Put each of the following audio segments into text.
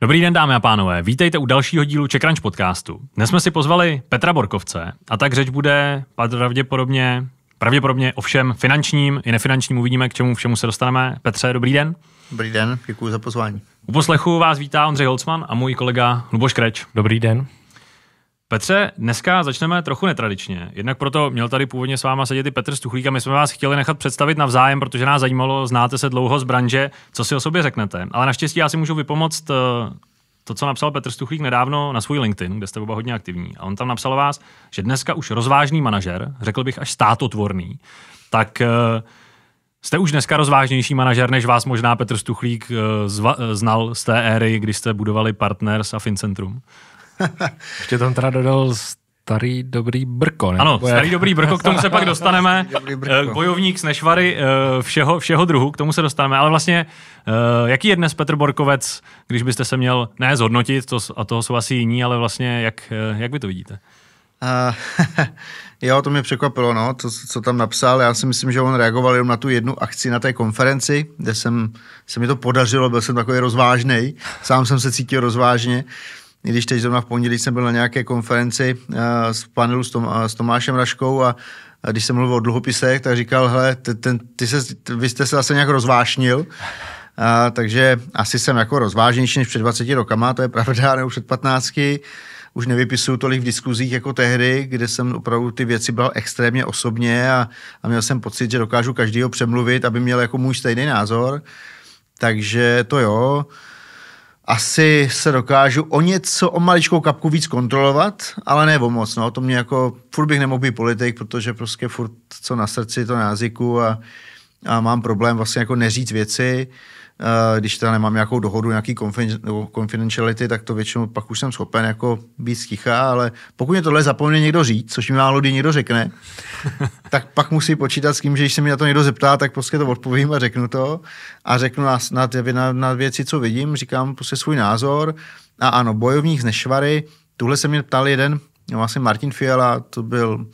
Dobrý den, dámy a pánové, vítejte u dalšího dílu Čekranč podcastu. Dnes jsme si pozvali Petra Borkovce a tak řeč bude pravděpodobně, pravděpodobně o všem finančním i nefinančním. Uvidíme, k čemu všemu se dostaneme. Petře, dobrý den. Dobrý den, děkuji za pozvání. U poslechu vás vítá Ondřej Holcman a můj kolega Luboš Kreč. Dobrý den. Petře, dneska začneme trochu netradičně. Jednak proto měl tady původně s váma sedět i Petr Stuchlík a my jsme vás chtěli nechat představit navzájem, protože nás zajímalo, znáte se dlouho z branže, co si o sobě řeknete. Ale naštěstí já si můžu vypomoct eh, to, co napsal Petr Stuchlík nedávno na svůj LinkedIn, kde jste oba hodně aktivní. A on tam napsal vás, že dneska už rozvážný manažer, řekl bych až státotvorný, tak eh, Jste už dneska rozvážnější manažer, než vás možná Petr Stuchlík eh, znal z té éry, kdy jste budovali Partners a Fincentrum? Ještě tam teda dodal starý dobrý brko. Ne? Ano, starý dobrý brko, k tomu se pak dostaneme. Eh, bojovník z nešvary eh, všeho, všeho druhu, k tomu se dostaneme. Ale vlastně, eh, jaký je dnes Petr Borkovec, když byste se měl ne zhodnotit, to, a toho jsou asi jiní, ale vlastně jak, jak vy to vidíte? Uh, jo, to mě překvapilo, no, co, co tam napsal. Já si myslím, že on reagoval jenom na tu jednu akci na té konferenci, kde jsem, se mi to podařilo, byl jsem takový rozvážný. sám jsem se cítil rozvážně. Uh, i když teď zrovna v pondělí jsem byl na nějaké konferenci s eh, panelu s, Tom, eh, s Tomášem Raškou a a když jsem mluvil o dluhopisech, tak říkal, hele, ty, ten, ty se, vy jste se zase nějak rozvášnil, a, takže asi jsem jako rozvážnější než před 20 rokama, to je pravda, nebo před 15. Už nevypisuju tolik v diskuzích jako tehdy, kde jsem opravdu ty věci bral extrémně osobně a, a měl jsem pocit, že dokážu každýho přemluvit, aby měl jako můj stejný názor. Takže to jo asi se dokážu o něco, o maličkou kapku víc kontrolovat, ale ne o moc. No. To mě jako, furt bych nemohl být politik, protože prostě furt co na srdci, to na jazyku a, a mám problém vlastně jako neříct věci když teda nemám nějakou dohodu, nějaký confidentiality, tak to většinou pak už jsem schopen jako být sticha, ale pokud mě tohle zapomně někdo říct, což mi málo kdy někdo řekne, tak pak musí počítat s tím, že když se mi na to někdo zeptá, tak prostě to odpovím a řeknu to a řeknu na, na, na, na věci, co vidím, říkám prostě svůj názor a ano, bojovník z Nešvary, tuhle se mě ptal jeden, no asi Martin Fiala, to byl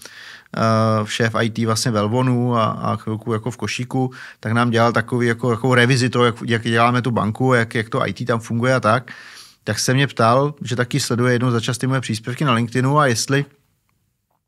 uh, šéf IT vlastně Velvonu a, a chvilku jako v košíku, tak nám dělal takový jako, jako revizi toho, jak, jak děláme tu banku, jak, jak to IT tam funguje a tak. Tak se mě ptal, že taky sleduje jednou za čas ty moje příspěvky na LinkedInu a jestli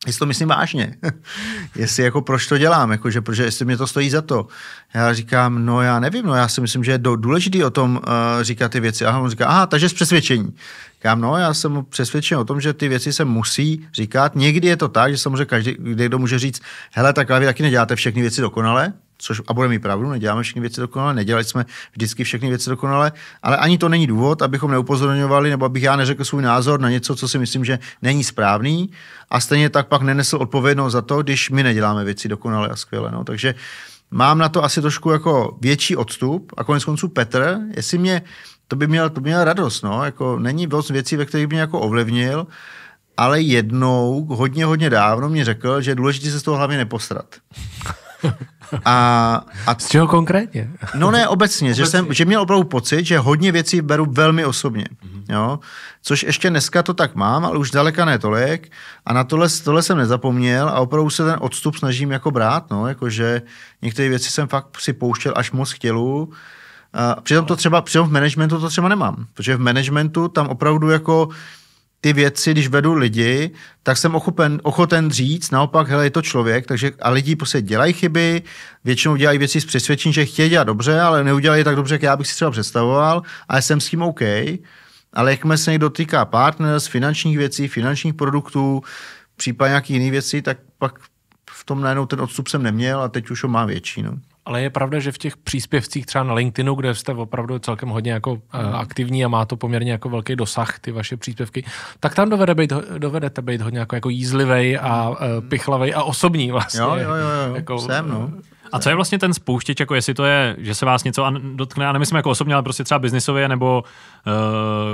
jestli to myslím vážně, jestli jako proč to dělám, jakože protože jestli mě to stojí za to. Já říkám, no já nevím, no já si myslím, že je důležitý o tom uh, říkat ty věci. A on říká, aha, takže z přesvědčení. Říkám, no já jsem přesvědčen o tom, že ty věci se musí říkat. Někdy je to tak, že samozřejmě každý, kdo může říct, hele, tak vy taky neděláte všechny věci dokonale, což a bude mít pravdu, neděláme všechny věci dokonale, nedělali jsme vždycky všechny věci dokonale, ale ani to není důvod, abychom neupozorňovali nebo abych já neřekl svůj názor na něco, co si myslím, že není správný a stejně tak pak nenesl odpovědnost za to, když my neděláme věci dokonale a skvěle. No. Takže mám na to asi trošku jako větší odstup a konec konců Petr, jestli mě, to by měl, to by měl radost, no. jako není moc věcí, ve kterých by mě jako ovlivnil, ale jednou, hodně, hodně dávno mě řekl, že je důležité se z toho hlavně nepostrat. A, a Z čeho konkrétně? No ne, obecně, obecně. Že, jsem, že měl opravdu pocit, že hodně věcí beru velmi osobně. Mm-hmm. Jo? Což ještě dneska to tak mám, ale už daleka ne tolik. A na tohle, tohle jsem nezapomněl a opravdu se ten odstup snažím jako brát. No? Jako, že některé věci jsem fakt si pouštěl až moc tělu. A přitom to no. třeba, přitom v managementu to třeba nemám. Protože v managementu tam opravdu jako ty věci, když vedu lidi, tak jsem ochopen, ochoten říct, naopak, hele, je to člověk, takže a lidi prostě dělají chyby, většinou dělají věci s přesvědčením, že chtějí dělat dobře, ale neudělají tak dobře, jak já bych si třeba představoval a jsem s tím OK. Ale jakmile se někdo týká partner z finančních věcí, finančních produktů, případně nějaký jiný věci, tak pak v tom najednou ten odstup jsem neměl a teď už ho má větší. No ale je pravda, že v těch příspěvcích třeba na LinkedInu, kde jste opravdu celkem hodně jako mm. aktivní a má to poměrně jako velký dosah, ty vaše příspěvky, tak tam dovede být, dovedete být hodně jako, jako jízlivej a uh, pichlavej a osobní vlastně. Jo, jo, jo, jo. Jako, jsem, no. Eh, a co je vlastně ten spouštěč, jako jestli to je, že se vás něco dotkne, a nemyslím jako osobně, ale prostě třeba biznisově, nebo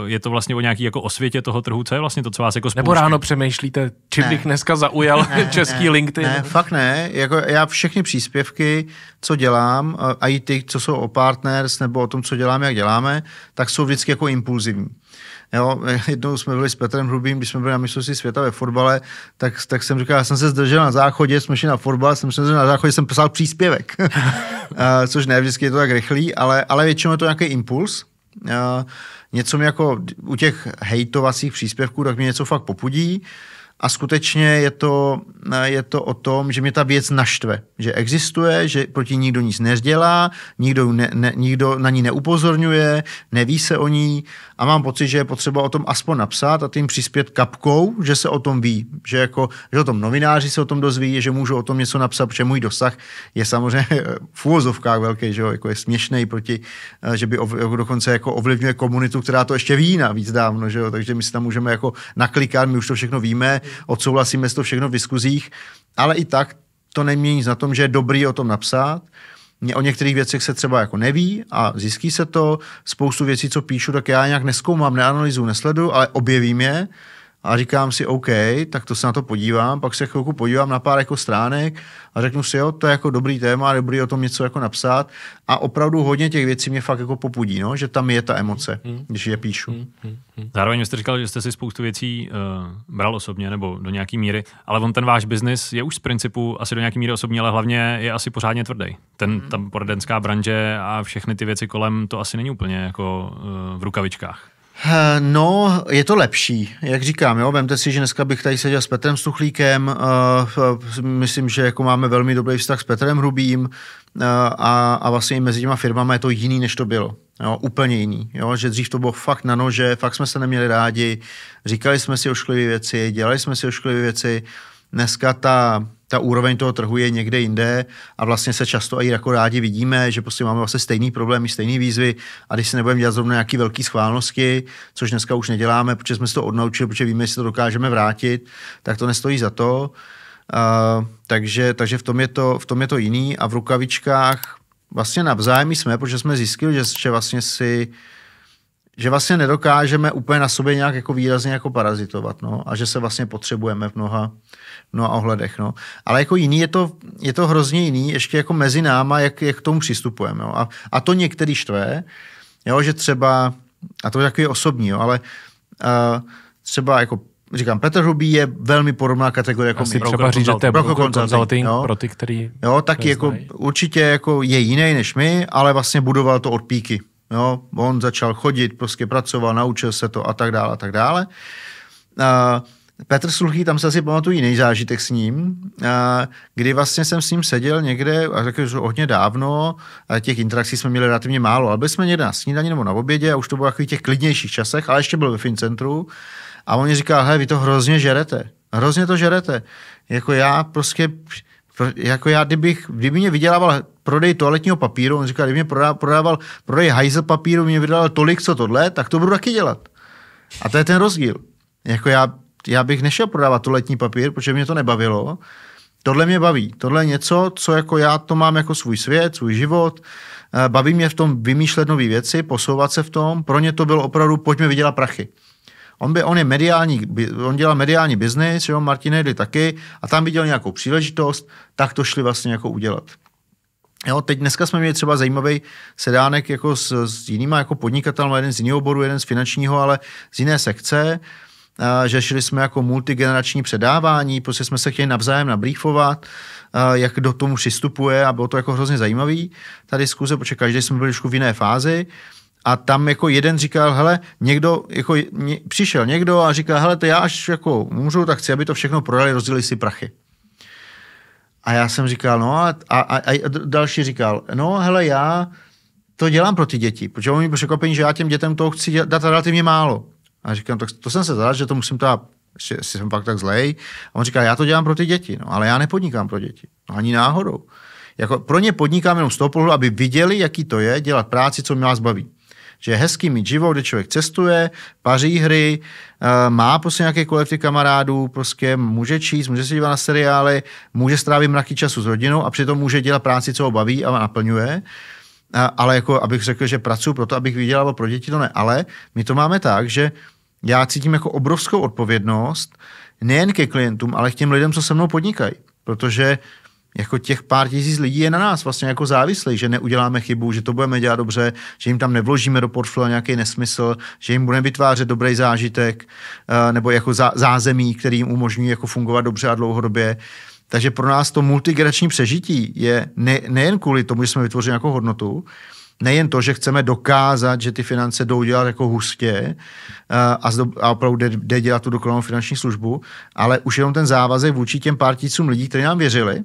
uh, je to vlastně o nějaký jako osvětě toho trhu, co je vlastně to, co vás jako spouští? Nebo ráno přemýšlíte, čím ne. bych dneska zaujal ne, český ne, LinkedIn? Ne, fakt ne, jako já všechny příspěvky, co dělám, a eh, i ty, co jsou o partners, nebo o tom, co děláme, jak děláme, tak jsou vždycky jako impulzivní. Jo, jednou jsme byli s Petrem Hrubým, když jsme byli na mistrovství světa ve fotbale, tak, tak jsem říkal, já jsem se zdržel na záchodě, jsme šli na fotbal, jsem se zdržel na záchodě, jsem psal příspěvek. Což ne, vždycky je to tak rychlý, ale, ale většinou je to nějaký impuls. Něco mi jako u těch hejtovacích příspěvků, tak mě něco fakt popudí. A skutečně je to, je to o tom, že mě ta věc naštve, že existuje, že proti nikdo nic nezdělá, nikdo, ne, ne, nikdo na ní neupozorňuje, neví se o ní a mám pocit, že je potřeba o tom aspoň napsat a tím přispět kapkou, že se o tom ví, že, jako, že o tom novináři se o tom dozví, že můžu o tom něco napsat, protože můj dosah je samozřejmě v úvozovkách velký, že jo, jako je směšný proti, eh, že by ov, jako dokonce jako ovlivňuje komunitu, která to ještě ví navíc dávno, že jo, takže my si tam můžeme jako naklikat, my už to všechno víme, odsouhlasíme to všechno v diskuzích, ale i tak to nemění na tom, že je dobrý o tom napsat. o některých věcech se třeba jako neví a zjistí se to. Spoustu věcí, co píšu, tak já nějak neskoumám, neanalyzuju, nesledu, ale objevím je a říkám si OK, tak to se na to podívám, pak se chvilku podívám na pár jako stránek a řeknu si, jo, to je jako dobrý téma, dobrý o tom něco jako napsat a opravdu hodně těch věcí mě fakt jako popudí, no, že tam je ta emoce, hmm. když je píšu. Hmm. Zároveň jste říkal, že jste si spoustu věcí uh, bral osobně nebo do nějaký míry, ale on ten váš biznis je už z principu asi do nějaký míry osobní, ale hlavně je asi pořádně tvrdý. Ten, hmm. Tam poradenská branže a všechny ty věci kolem, to asi není úplně jako uh, v rukavičkách. Eh, no, je to lepší, jak říkám, jo, vemte si, že dneska bych tady seděl s Petrem Stuchlíkem, uh, myslím, že jako máme velmi dobrý vztah s Petrem Hrubým uh, a, a vlastně mezi těma firmama je to jiný, než to bylo, jo, úplně jiný, jo, že dřív to bylo fakt na nože, fakt jsme se neměli rádi, říkali jsme si ošklivé věci, dělali jsme si ošklivé věci, dneska ta ta úroveň toho trhu je někde jinde a vlastně se často i jako rádi vidíme, že prostě máme vlastně stejný problémy, stejné výzvy a když si nebudeme dělat zrovna nějaký velký schválnosti, což dneska už neděláme, protože jsme se to odnaučili, protože víme, že to dokážeme vrátit, tak to nestojí za to. Uh, takže, takže v, tom je to, v tom je to jiný a v rukavičkách vlastně navzájem jsme, protože jsme zjistili, že, že vlastně si uh, že vlastně nedokážeme úplně na sobě nějak jako výrazně jako parazitovat, no, a že se vlastně potřebujeme v mnoha, mnoha ohledech, no. Ale jako jiný je to, je to hrozně jiný, ještě jako mezi náma, jak, jak k tomu přistupujeme, jo. No. A, a to některý štve, jo, že třeba, a to je takový osobní, jo, ale uh, třeba jako říkám, Petr Hrubý je velmi podobná kategorie jako Asi třeba říct, že to je broker consulting jo? pro ty, který Jo, taky jako určitě jako je jiný než my, ale vlastně budoval to od píky. Jo, no, on začal chodit, prostě pracoval, naučil se to a tak dále a tak dále. A Petr Sluchý tam se asi pamatují jiný zážitek s ním, kdy vlastně jsem s ním seděl někde, a taky že hodně dávno, a těch interakcí jsme měli relativně málo, ale byli jsme někde na snídaní nebo na obědě a už to bylo v těch klidnějších časech, ale ještě byl ve Fincentru a on mi říkal, hej, vy to hrozně žerete, hrozně to žerete. Jako já prostě, jako já, kdybych, kdyby mě vydělával prodej toaletního papíru, on říkal, kdyby mě prodával, prodával prodej hajzel papíru, mě vydal tolik, co tohle, tak to budu taky dělat. A to je ten rozdíl. Jako já, já bych nešel prodávat toaletní papír, protože mě to nebavilo. Tohle mě baví. Tohle je něco, co jako já to mám jako svůj svět, svůj život. Eh, baví mě v tom vymýšlet nové věci, posouvat se v tom. Pro ně to bylo opravdu, pojďme vydělat prachy. On, by, on je mediální, on dělal mediální biznis, jo, Martin Hedley taky, a tam viděl nějakou příležitost, tak to šli vlastně jako udělat. Jo, teď dneska jsme měli třeba zajímavý sedánek jako s, s jinýma jako podnikatelmi, jeden z jiného oboru, jeden z finančního, ale z jiné sekce, že šli jsme jako multigenerační předávání, prostě jsme se chtěli navzájem nabrýfovat, jak do tomu přistupuje a bylo to jako hrozně zajímavý, ta diskuze, protože každý jsme byli v jiné fázi a tam jako jeden říkal, hele, někdo, jako, přišel někdo a říkal, hele, to já až jako můžu, tak chci, aby to všechno prodali, rozdělili si prachy. A já jsem říkal, no a, a, a, a další říkal, no hele, já to dělám pro ty děti, protože oni byli překvapení, že já těm dětem toho chci dát relativně málo. A říkám, to, to jsem se zadal, že to musím teda, že jsem pak tak zlej. A on říká, já to dělám pro ty děti, no, ale já nepodnikám pro děti. No, ani náhodou. Jako pro ně podnikám jenom z toho pohledu, aby viděli, jaký to je dělat práci, co mě vás baví že je hezký mít život, kde člověk cestuje, paří hry, eh, má prostě nějaké kolektiv kamarádů, prostě může číst, může se dívat na seriály, může strávit mraky času s rodinou a přitom může dělat práci, co ho baví a naplňuje eh, ale jako abych řekl, že pracuji pro to, abych vydělal pro děti, to ne. Ale my to máme tak, že já cítím jako obrovskou odpovědnost nejen ke klientům, ale k těm lidem, co se mnou podnikají. Protože jako těch pár tisíc lidí je na nás vlastně jako závislý, že neuděláme chybu, že to budeme dělat dobře, že jim tam nevložíme do portfolia nějaký nesmysl, že jim budeme vytvářet dobrý zážitek eh, nebo jako zázemí, který jim umožní jako fungovat dobře a dlouhodobě. Takže pro nás to multigenerační přežití je ne, nejen kvůli tomu, že jsme vytvořili nějakou hodnotu, nejen to, že chceme dokázat, že ty finance jdou dělat jako hustě eh, a, zdo, a opravdu jde, jde dělat tu dokonalou finanční službu, ale už jenom ten závazek vůči těm pár lidí, kteří nám věřili,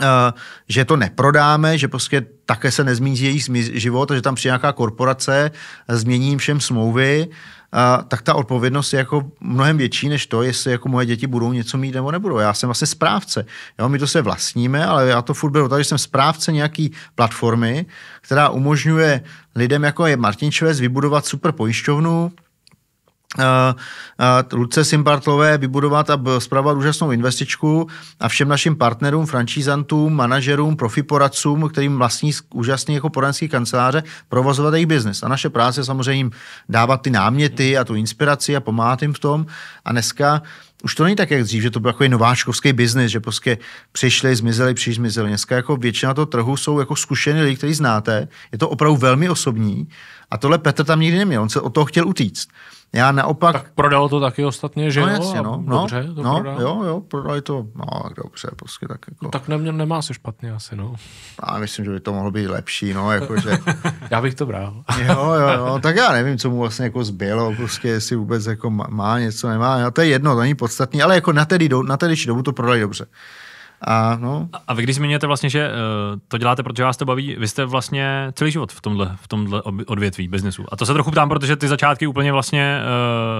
Eh, že to neprodáme, že prostě také se nezmíní jejich život, že tam přijde nějaká korporace, změní jim všem smlouvy, a, eh, tak ta odpovědnost je jako mnohem větší než to, jestli jako moje děti budou něco mít nebo nebudou. Já jsem vlastně správce. Jo, my to se vlastníme, ale já to furt beru tak, že jsem správce nějaký platformy, která umožňuje lidem jako je Čves, vybudovat super pojišťovnu, Eh, eh, Luce Simbartlové vybudovat a zpravovat úžasnou investičku a všem našim partnerům, franšízantům, manažerům, profi poradcům, kterým vlastní úžasný jako poradenský kanceláře, provozovat jejich biznis. A naše práce samozřejmě dávat ty náměty a tu inspiraci a pomáhat jim v tom. A dneska už to není tak, jak dřív, že to byl takový nováčkovský biznis, že prostě přišli, zmizeli, přišli, zmizeli. Dneska jako většina toho trhu jsou jako zkušený lidi, který znáte. Je to opravdu velmi osobní. A tohle Petr tam nikdy neměl. On se od toho chtěl utíct. Já naopak... Tak prodalo to taky ostatně, že no, jo? Jasně, no, no, dobře to no, prodal. Jo, jo, prodali to, no dobře, prostě tak jako... No, tak nemě, nemá se špatně asi, no. Já myslím, že by to mohlo být lepší, no, jakože... já bych to bral. jo, jo, jo, tak já nevím, co mu vlastně jako zbylo, prostě jestli vůbec jako má něco, nemá, no, to je jedno, to není podstatný, ale jako na tedy, do, na tedy dobu to prodali dobře. A, no. a vy když zmiňujete vlastně, že eh, to děláte, protože vás to baví, vy jste vlastně celý život v tomhle, v tomhle odvětví biznesu. A to se trochu ptám, protože ty začátky úplně vlastně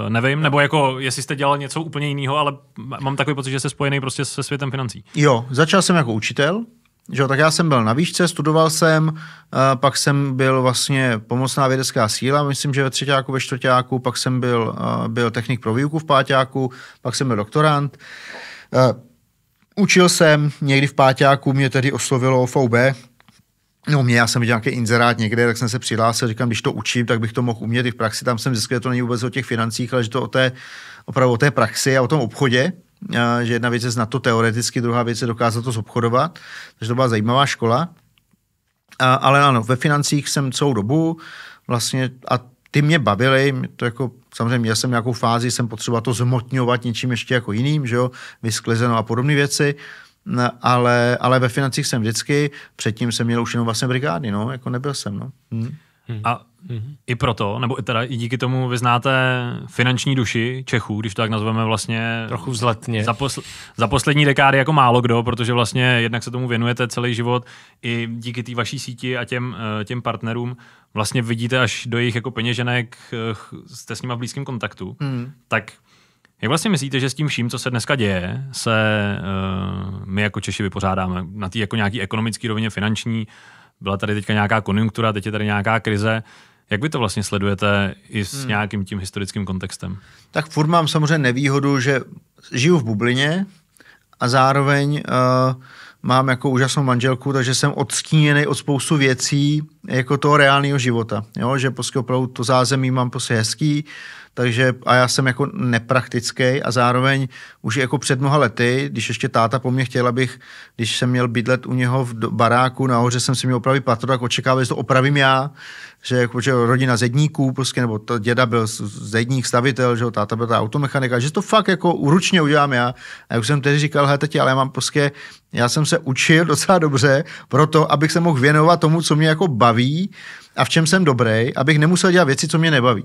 eh, nevím, nebo jako jestli jste dělal něco úplně jiného, ale mám takový pocit, že jste spojený prostě se světem financí. Jo, začal jsem jako učitel, že jo, tak já jsem byl na výšce, studoval jsem, pak jsem byl vlastně pomocná vědecká síla, myslím, že ve třetíku, ve čtvrtíku, pak jsem byl, byl technik pro výuku v pátíku, pak jsem byl doktorant. Učil jsem někdy v páťáku, mě tedy oslovilo OVB, No mě, já jsem viděl nějaký inzerát někde, tak jsem se přihlásil, říkám, když to učím, tak bych to mohl umět i v praxi. Tam jsem zjistil, že to není vůbec o těch financích, ale že to o té, opravdu o té praxi a o tom obchodě, že jedna věc je znát to teoreticky, druhá věc je dokázat to zobchodovat. Takže to byla zajímavá škola. A, ale ano, ve financích jsem celou dobu vlastně, a ty mě bavily, mě to jako samozřejmě měl jsem nějakou fázi, jsem potřeboval to zmotňovat něčím ještě jako jiným, že jo, vysklizeno a podobné věci, ale, ale ve financích jsem vždycky, předtím jsem měl už jenom vlastně brigády, no, jako nebyl jsem, no. Hmm. A Mm-hmm. I proto, nebo teda i díky tomu vy znáte finanční duši Čechů, když to tak nazveme vlastně... Trochu vzletně. Za, posl- za poslední dekády jako málo kdo, protože vlastně jednak se tomu věnujete celý život i díky té vaší síti a těm, eh, těm partnerům vlastně vidíte až do jejich jako peněženek, eh, jste s nimi v blízkém kontaktu. Mm. Tak jak vlastně myslíte, že s tím vším, co se dneska děje, se uh, my jako Češi vypořádáme na té jako nějaký ekonomický rovině finanční, byla tady teďka nějaká konjunktura, teď je tady nějaká krize. Jak vy to vlastně sledujete i s hmm. nějakým tím historickým kontextem? Tak furt mám samozřejmě nevýhodu, že žiju v bublině a zároveň uh, mám jako úžasnou manželku, takže jsem odstíněný od spoustu věcí jako toho reálného života. Jo? Že prostě opravdu to zázemí mám prostě hezký, takže a já jsem jako nepraktický a zároveň už jako před mnoha lety, když ještě táta po mně chtěla bych, když jsem měl bydlet u něho v baráku nahoře, jsem si měl opravit patro, tak očekával, že to opravím já, že, jako, že rodina zedníků, prostě, nebo to děda byl zedník stavitel, že jo, táta byl ta automechanika, že to fakt jako ručně udělám já. A jak jsem tedy říkal, hej tati, ale já mám prostě, já jsem se učil docela dobře proto, abych se mohl věnovat tomu, co mě jako baví, a v čem jsem dobrý, abych nemusel dělat věci, co mě nebaví.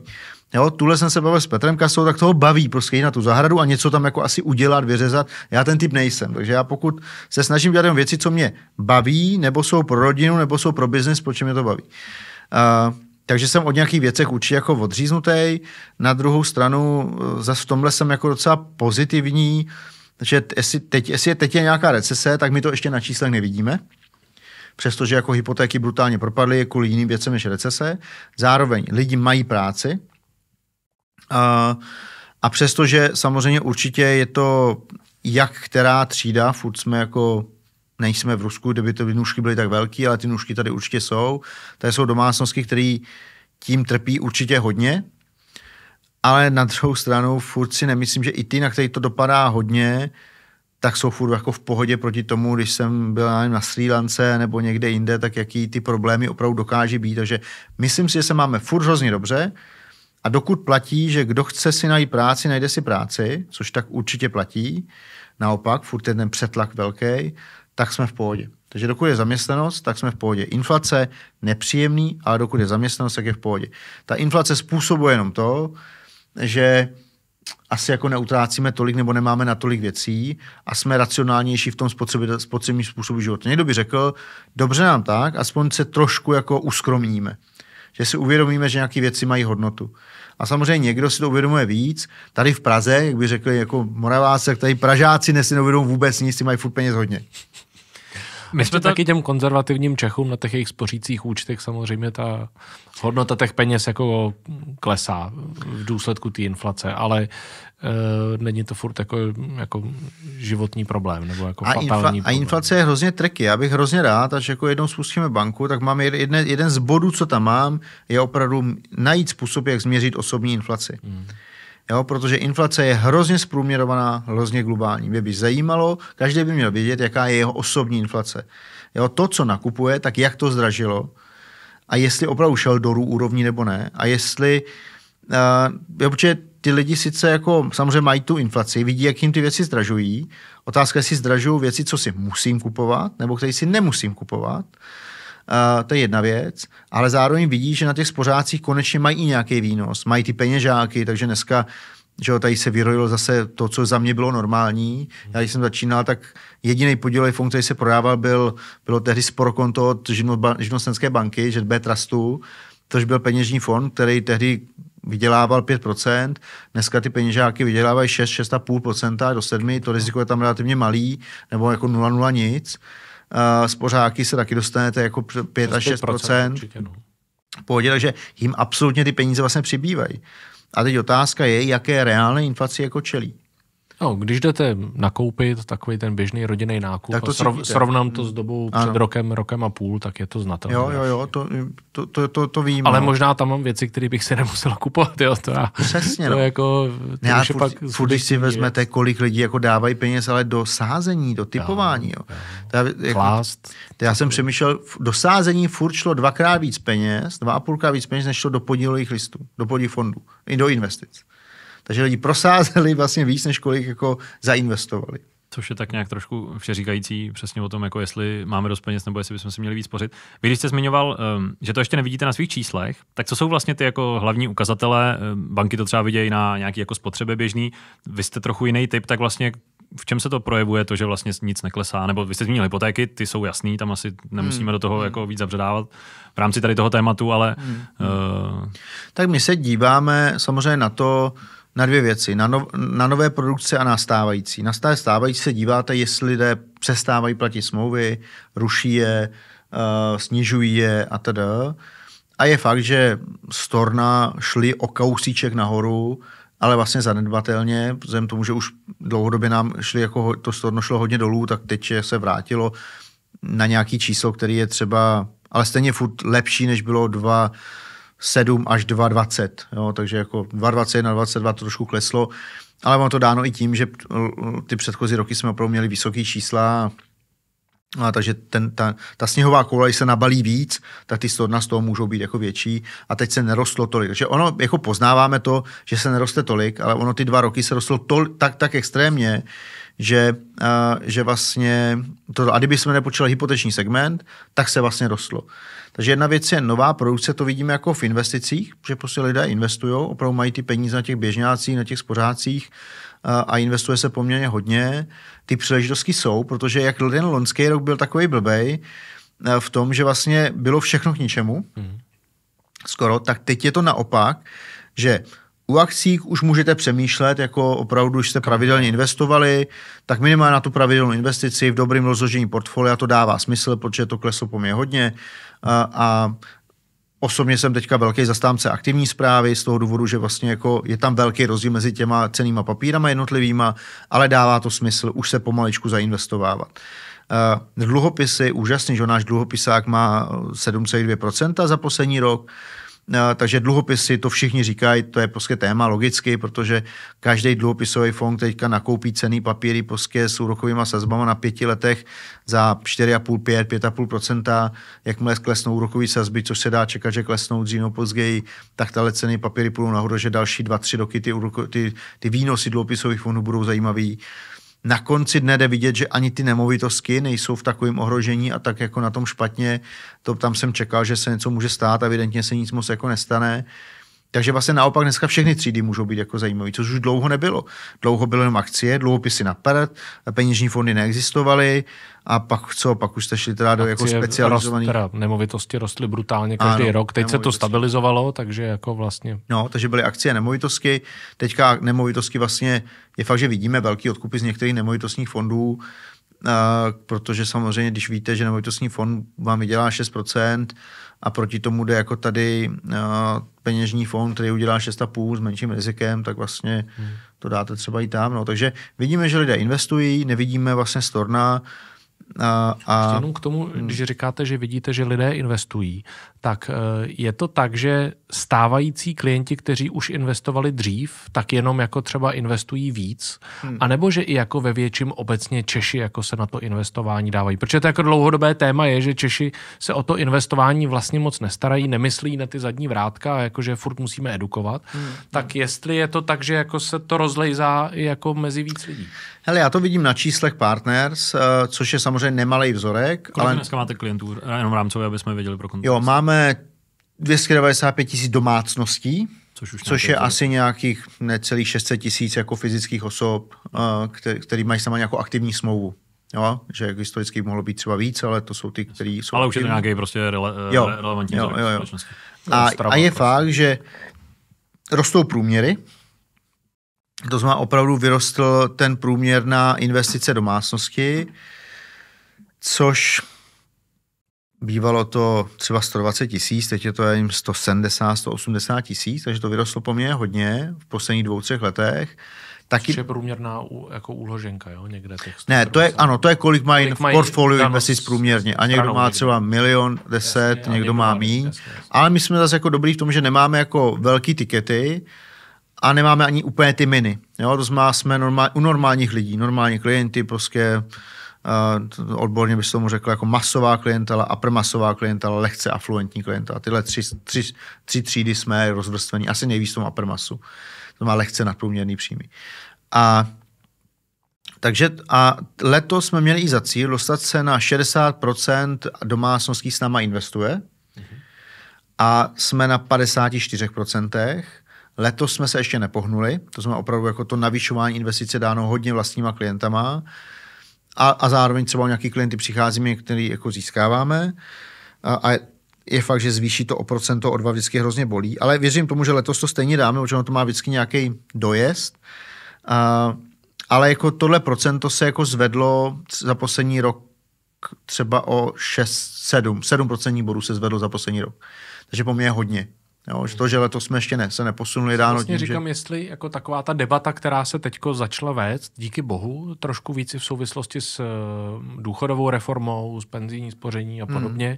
Jo, tuhle jsem se bavil s Petrem Kasou, tak toho baví prostě jít na tu zahradu a něco tam jako asi udělat, vyřezat. Já ten typ nejsem, takže já pokud se snažím dělat jenom věci, co mě baví, nebo jsou pro rodinu, nebo jsou pro biznis, proč mě to baví. Uh, takže jsem od nějakých věcech určitě jako odříznutý. Na druhou stranu, e, zase v tomhle jsem jako docela pozitivní, takže jestli, teď, jestli je teď je nějaká recese, tak my to ještě na číslech nevidíme přestože jako hypotéky brutálně propadly je kvůli jiným věcem než recese. Zároveň lidi mají práci a, a přestože samozřejmě určitě je to jak která třída, furt jsme jako nejsme v Rusku, kde by ty nůžky byly tak velký, ale ty nůžky tady určitě jsou. Tady jsou domácnosti, které tím trpí určitě hodně, ale na druhou stranu furt si nemyslím, že i ty, na který to dopadá hodně, uh, tak jsou furt jako v pohodě proti tomu, když jsem byl nevím, na Sri Lance nebo někde jinde, tak jaký ty problémy opravdu dokáží být. Takže myslím si, že se máme furt hrozně dobře a dokud platí, že kdo chce si najít práci, najde si práci, což tak určitě platí, naopak furt je ten přetlak velký, tak jsme v pohodě. Takže dokud je zaměstnanost, tak jsme v pohodě. Inflace nepříjemný, ale dokud je zaměstnanost, tak je v pohodě. Ta inflace způsobuje jenom to, že asi jako neutrácíme tolik nebo nemáme na tolik věcí a jsme racionálnější v tom spotřebním způsobu života. Někdo by řekl, dobře nám tak, aspoň se trošku jako uskromníme. Že si uvědomíme, že nějaké věci mají hodnotu. A samozřejmě někdo si to uvědomuje víc. Tady v Praze, jak by řekli jako Moraváce, tady Pražáci si neuvědomují vůbec nic, si mají furt peněz hodně. My jsme to... taky těm konzervativním Čechům na těch jejich spořících účtech samozřejmě ta hodnota těch peněz jako klesá v důsledku té inflace, ale e, není to furt jako, jako životní problém nebo jako a fatální infla, problém. A inflace je hrozně treky. Já bych hrozně rád, až jako jednou spustíme banku, tak mám jedne, jeden z bodů, co tam mám, je opravdu najít způsob, jak změřit osobní inflaci. Hmm. Jo, protože inflace je hrozně zprůměrovaná, hrozně globální. Mě by zajímalo, každý by měl vědět, jaká je jeho osobní inflace. Jo, to, co nakupuje, tak jak to zdražilo a jestli opravdu šel do úrovní nebo ne. A jestli, uh, jo, protože ty lidi sice jako samozřejmě mají tu inflaci, vidí, jak jim ty věci zdražují. Otázka je, jestli zdražují věci, co si musím kupovat, nebo které si nemusím kupovat to je jedna věc, ale zároveň vidí, že na těch spořácích konečně mají i nějaký výnos, mají ty peněžáky, takže dneska že jo, tady se vyrojilo zase to, co za mě bylo normální. Já když jsem začínal, tak jediný podílový fond, který se prodával, byl, bylo tehdy sporokonto od živnostenské banky, ŽB Trustu, což byl peněžní fond, který tehdy vydělával 5%, dneska ty peněžáky vydělávají 6, 6,5% do 7%, to riziko je tam relativně malý, nebo jako 0,0 nic. Uh, Uh, z pořáky se taky dostanete jako 5 až 6 procent. No. pohodě, takže jim absolutně ty peníze vlastně přibývají. A teď otázka je, jaké reálné inflaci jako čelí. No, když jdete nakoupit takový ten běžný rodinný nákup tak to a srov, srovnám to s mm. dobou ano. před rokem, rokem a půl, tak je to znatelné. Jo, jo, jo, to, to, to, to, vím. Ale no. možná tam mám věci, které bych si nemusel kupovat, jo. To já, Přesně, no. to no. jako, to já furt, pak furt, když si vezmete, věc. kolik lidí jako dávají peněz, ale do sázení, do typování, jo. To já, jako, Klást. To já jsem přemýšlel, do sázení furt šlo dvakrát víc peněz, dva a půlka víc peněz, než šlo do podílových listů, do podílových fondů, i do investic. Takže lidi prosázeli vlastně víc, než kolik jako zainvestovali. Což je tak nějak trošku všeříkající přesně o tom, jako jestli máme dost peněz nebo jestli bychom si měli víc spořit. Vy, když jste zmiňoval, ehm, že to ještě nevidíte na svých číslech, tak co jsou vlastně ty jako hlavní ukazatele? Ehm, banky to třeba vidějí na nějaký jako spotřeby běžný. Vy jste trochu jiný typ, tak vlastně v čem se to projevuje, to, že vlastně nic neklesá? Nebo vy jste zmínili hypotéky, ty jsou jasný, tam asi nemusíme hmm. do toho hmm. jako víc zabředávat v rámci tady toho tématu, ale... Hmm. Uh... Tak my se díváme samozřejmě na to, na dvě věci. Na, no, na nové produkce a na stávající. Na stále stávající se díváte, jestli lidé přestávají platit smlouvy, ruší je, uh, snižují je a atd. A je fakt, že Storna šli o kousíček nahoru, ale vlastně zanedbatelně, vzhledem tomu, že už dlouhodobě nám šli, jako to Storno šlo hodně dolů, tak teď se vrátilo na nějaký číslo, který je třeba, ale stejně furt lepší, než bylo dva, 7 až 2,20. Jo, takže jako 2,21, 22 to trošku kleslo, ale ono to dáno i tím, že ty předchozí roky jsme opravdu měli vysoké čísla, a takže ten, ta, ta sněhová koule, když se nabalí víc, tak ty storna z toho můžou být jako větší a teď se nerostlo tolik. Takže ono, jako poznáváme to, že se neroste tolik, ale ono ty dva roky se rostlo tol, tak, tak extrémně, že, a, že vlastně, to, a kdyby jsme nepočítali hypoteční segment, tak se vlastně rostlo. Takže jedna věc je nová produkce, to vidíme jako v investicích, že prostě lidé investují, opravdu mají ty peníze na těch běžňácích, na těch spořácích a investuje se poměrně hodně. Ty příležitosti jsou, protože jak ten loňský rok byl takový blbej e, v tom, že vlastně bylo všechno k ničemu, hmm. skoro, tak teď je to naopak, že u akcích už můžete přemýšlet, jako opravdu, když jste pravidelně investovali, tak minimálně na tu pravidelnou investici v dobrém rozložení portfolia to dává smysl, protože to kleslo po mě hodně. A, a osobně jsem teďka velký zastánce aktivní zprávy z toho důvodu, že vlastně jako je tam velký rozdíl mezi těma cenýma papírama jednotlivýma, ale dává to smysl už se pomaličku zainvestovávat. Uh, dluhopisy, úžasný, že náš dluhopisák má 7,2% za poslední rok, No, takže dluhopisy, to všichni říkají, to je prostě téma logicky, protože každý dluhopisový fond teďka nakoupí cený papíry prostě s úrokovými sazbama na pěti letech za 4,5, 5, 5,5%. Jakmile klesnou úrokové sazby, což se dá čekat, že klesnou dřív nebo později, tak tahle ceny papíry půjdou nahoru, že další 2-3 roky ty, úroko, ty, ty výnosy dluhopisových fondů budou zajímavý na konci dne jde vidět, že ani ty nemovitosti nejsou v takovém ohrožení a tak jako na tom špatně, to tam jsem čekal, že se něco může stát, evidentně se nic moc jako nestane. Uh, takže vlastně naopak dneska všechny třídy můžou být jako zajímavé, což už dlouho nebylo. Dlouho byly jenom akcie, dluhopisy na prd, peněžní fondy neexistovaly a pak co, pak už jste šli teda do jako specializovaných... Rost, nemovitosti rostly brutálně každý ano, rok, teď se to stabilizovalo, takže jako vlastně... No, takže byly akcie nemovitosti, teďka nemovitosti vlastně, je fakt, že vidíme velký odkupy z některých nemovitostních fondů, eh, protože samozřejmě, když víte, že nemovitostní fond vám vydělá 6%, a proti tomu jde jako tady uh, peněžní fond, který udělá 6,5 s menším rizikem, tak vlastně hmm. to dáte třeba i tam. No. Takže vidíme, že lidé investují, nevidíme vlastně storna. A, a... jenom k tomu, když říkáte, že vidíte, že lidé investují, tak eh, je to tak, že stávající klienti, kteří už investovali dřív, tak jenom jako třeba investují víc, hmm. anebo že i jako ve větším obecně Češi jako se na to investování dávají. Protože to jako dlouhodobé téma je, že Češi se o to investování vlastně moc nestarají, nemyslí na ty zadní vrátka, jakože furt musíme edukovat. Hmm. Tak jestli je to tak, že jako se to rozlejzá jako mezi víc lidí. Hele, já to vidím na číslech partners, eh, což je samozřejmě nemalý vzorek. Kolik ale... dneska máte klientů, jenom rámcově, aby jsme věděli pro kontext? Jo, máme máme 295 tisíc domácností, Což, už Což je asi nějakých necelých 600 tisíc jako fyzických osob, eh, který, který mají sama nějakou aktivní smlouvu. Jo, že historicky mohlo být třeba víc, ale to jsou ty, kteří jsou... Ale aktivní. už je to nějaký prostě rele, eh, jo, relevantní jo, jo, jo. A, a je prostě. fakt, že rostou průměry, to znamená opravdu vyrostl ten průměr na investice domácnosti, což Bývalo to třeba 120 tisíc, teď je to jen 170, 180 tisíc, takže to vyrostlo poměrně hodně v posledních dvou, třech letech. Taky... Což je průměrná jako úloženka, jo, někde těch 100, Ne, to je, ano, to je kolik mají v portfoliu investic průměrně. A někdo má třeba milion, deset, jasně, někdo, má mý. Ale my jsme zase jako dobrý v tom, že nemáme jako velký tikety, a nemáme ani úplně ty miny. Jo? To znamená, jsme normál, u normálních lidí, normální klienty, prostě odborně bych tomu řekl jako masová klientela, masová klientela, lehce afluentní klientela. Tyhle tři, tři, tři třídy jsme rozvrstvení asi nejvíc tomu tom apremasu. To má lehce nadprůměrný příjmy. A takže a letos jsme měli i za cíl dostat se na 60% domácností s náma investuje mm-hmm. a jsme na 54%. Letos jsme se ještě nepohnuli, to jsme opravdu jako to navyšování investice dáno hodně vlastníma klientama. Uh, a, a zároveň třeba o nějaký klienty přicházíme, který jako získáváme a, a je fakt, že zvýší to o procento, o dva vždycky hrozně bolí, ale věřím tomu, že letos to stejně dáme, protože ono to má vždycky nějaký dojezd. A, ale jako tohle procento se jako zvedlo za poslední rok třeba o 6, 7, 7% bodů se zvedlo za poslední rok. Takže po mně je hodně. Jo, že hmm. to, že letos jsme ještě ne, se neposunuli dál. vlastně tím, říkám, že... jestli jako taková ta debata, která se teď začala vést, díky bohu, trošku víc v souvislosti s eh, důchodovou reformou, s penzijní spoření a hmm. podobně, hmm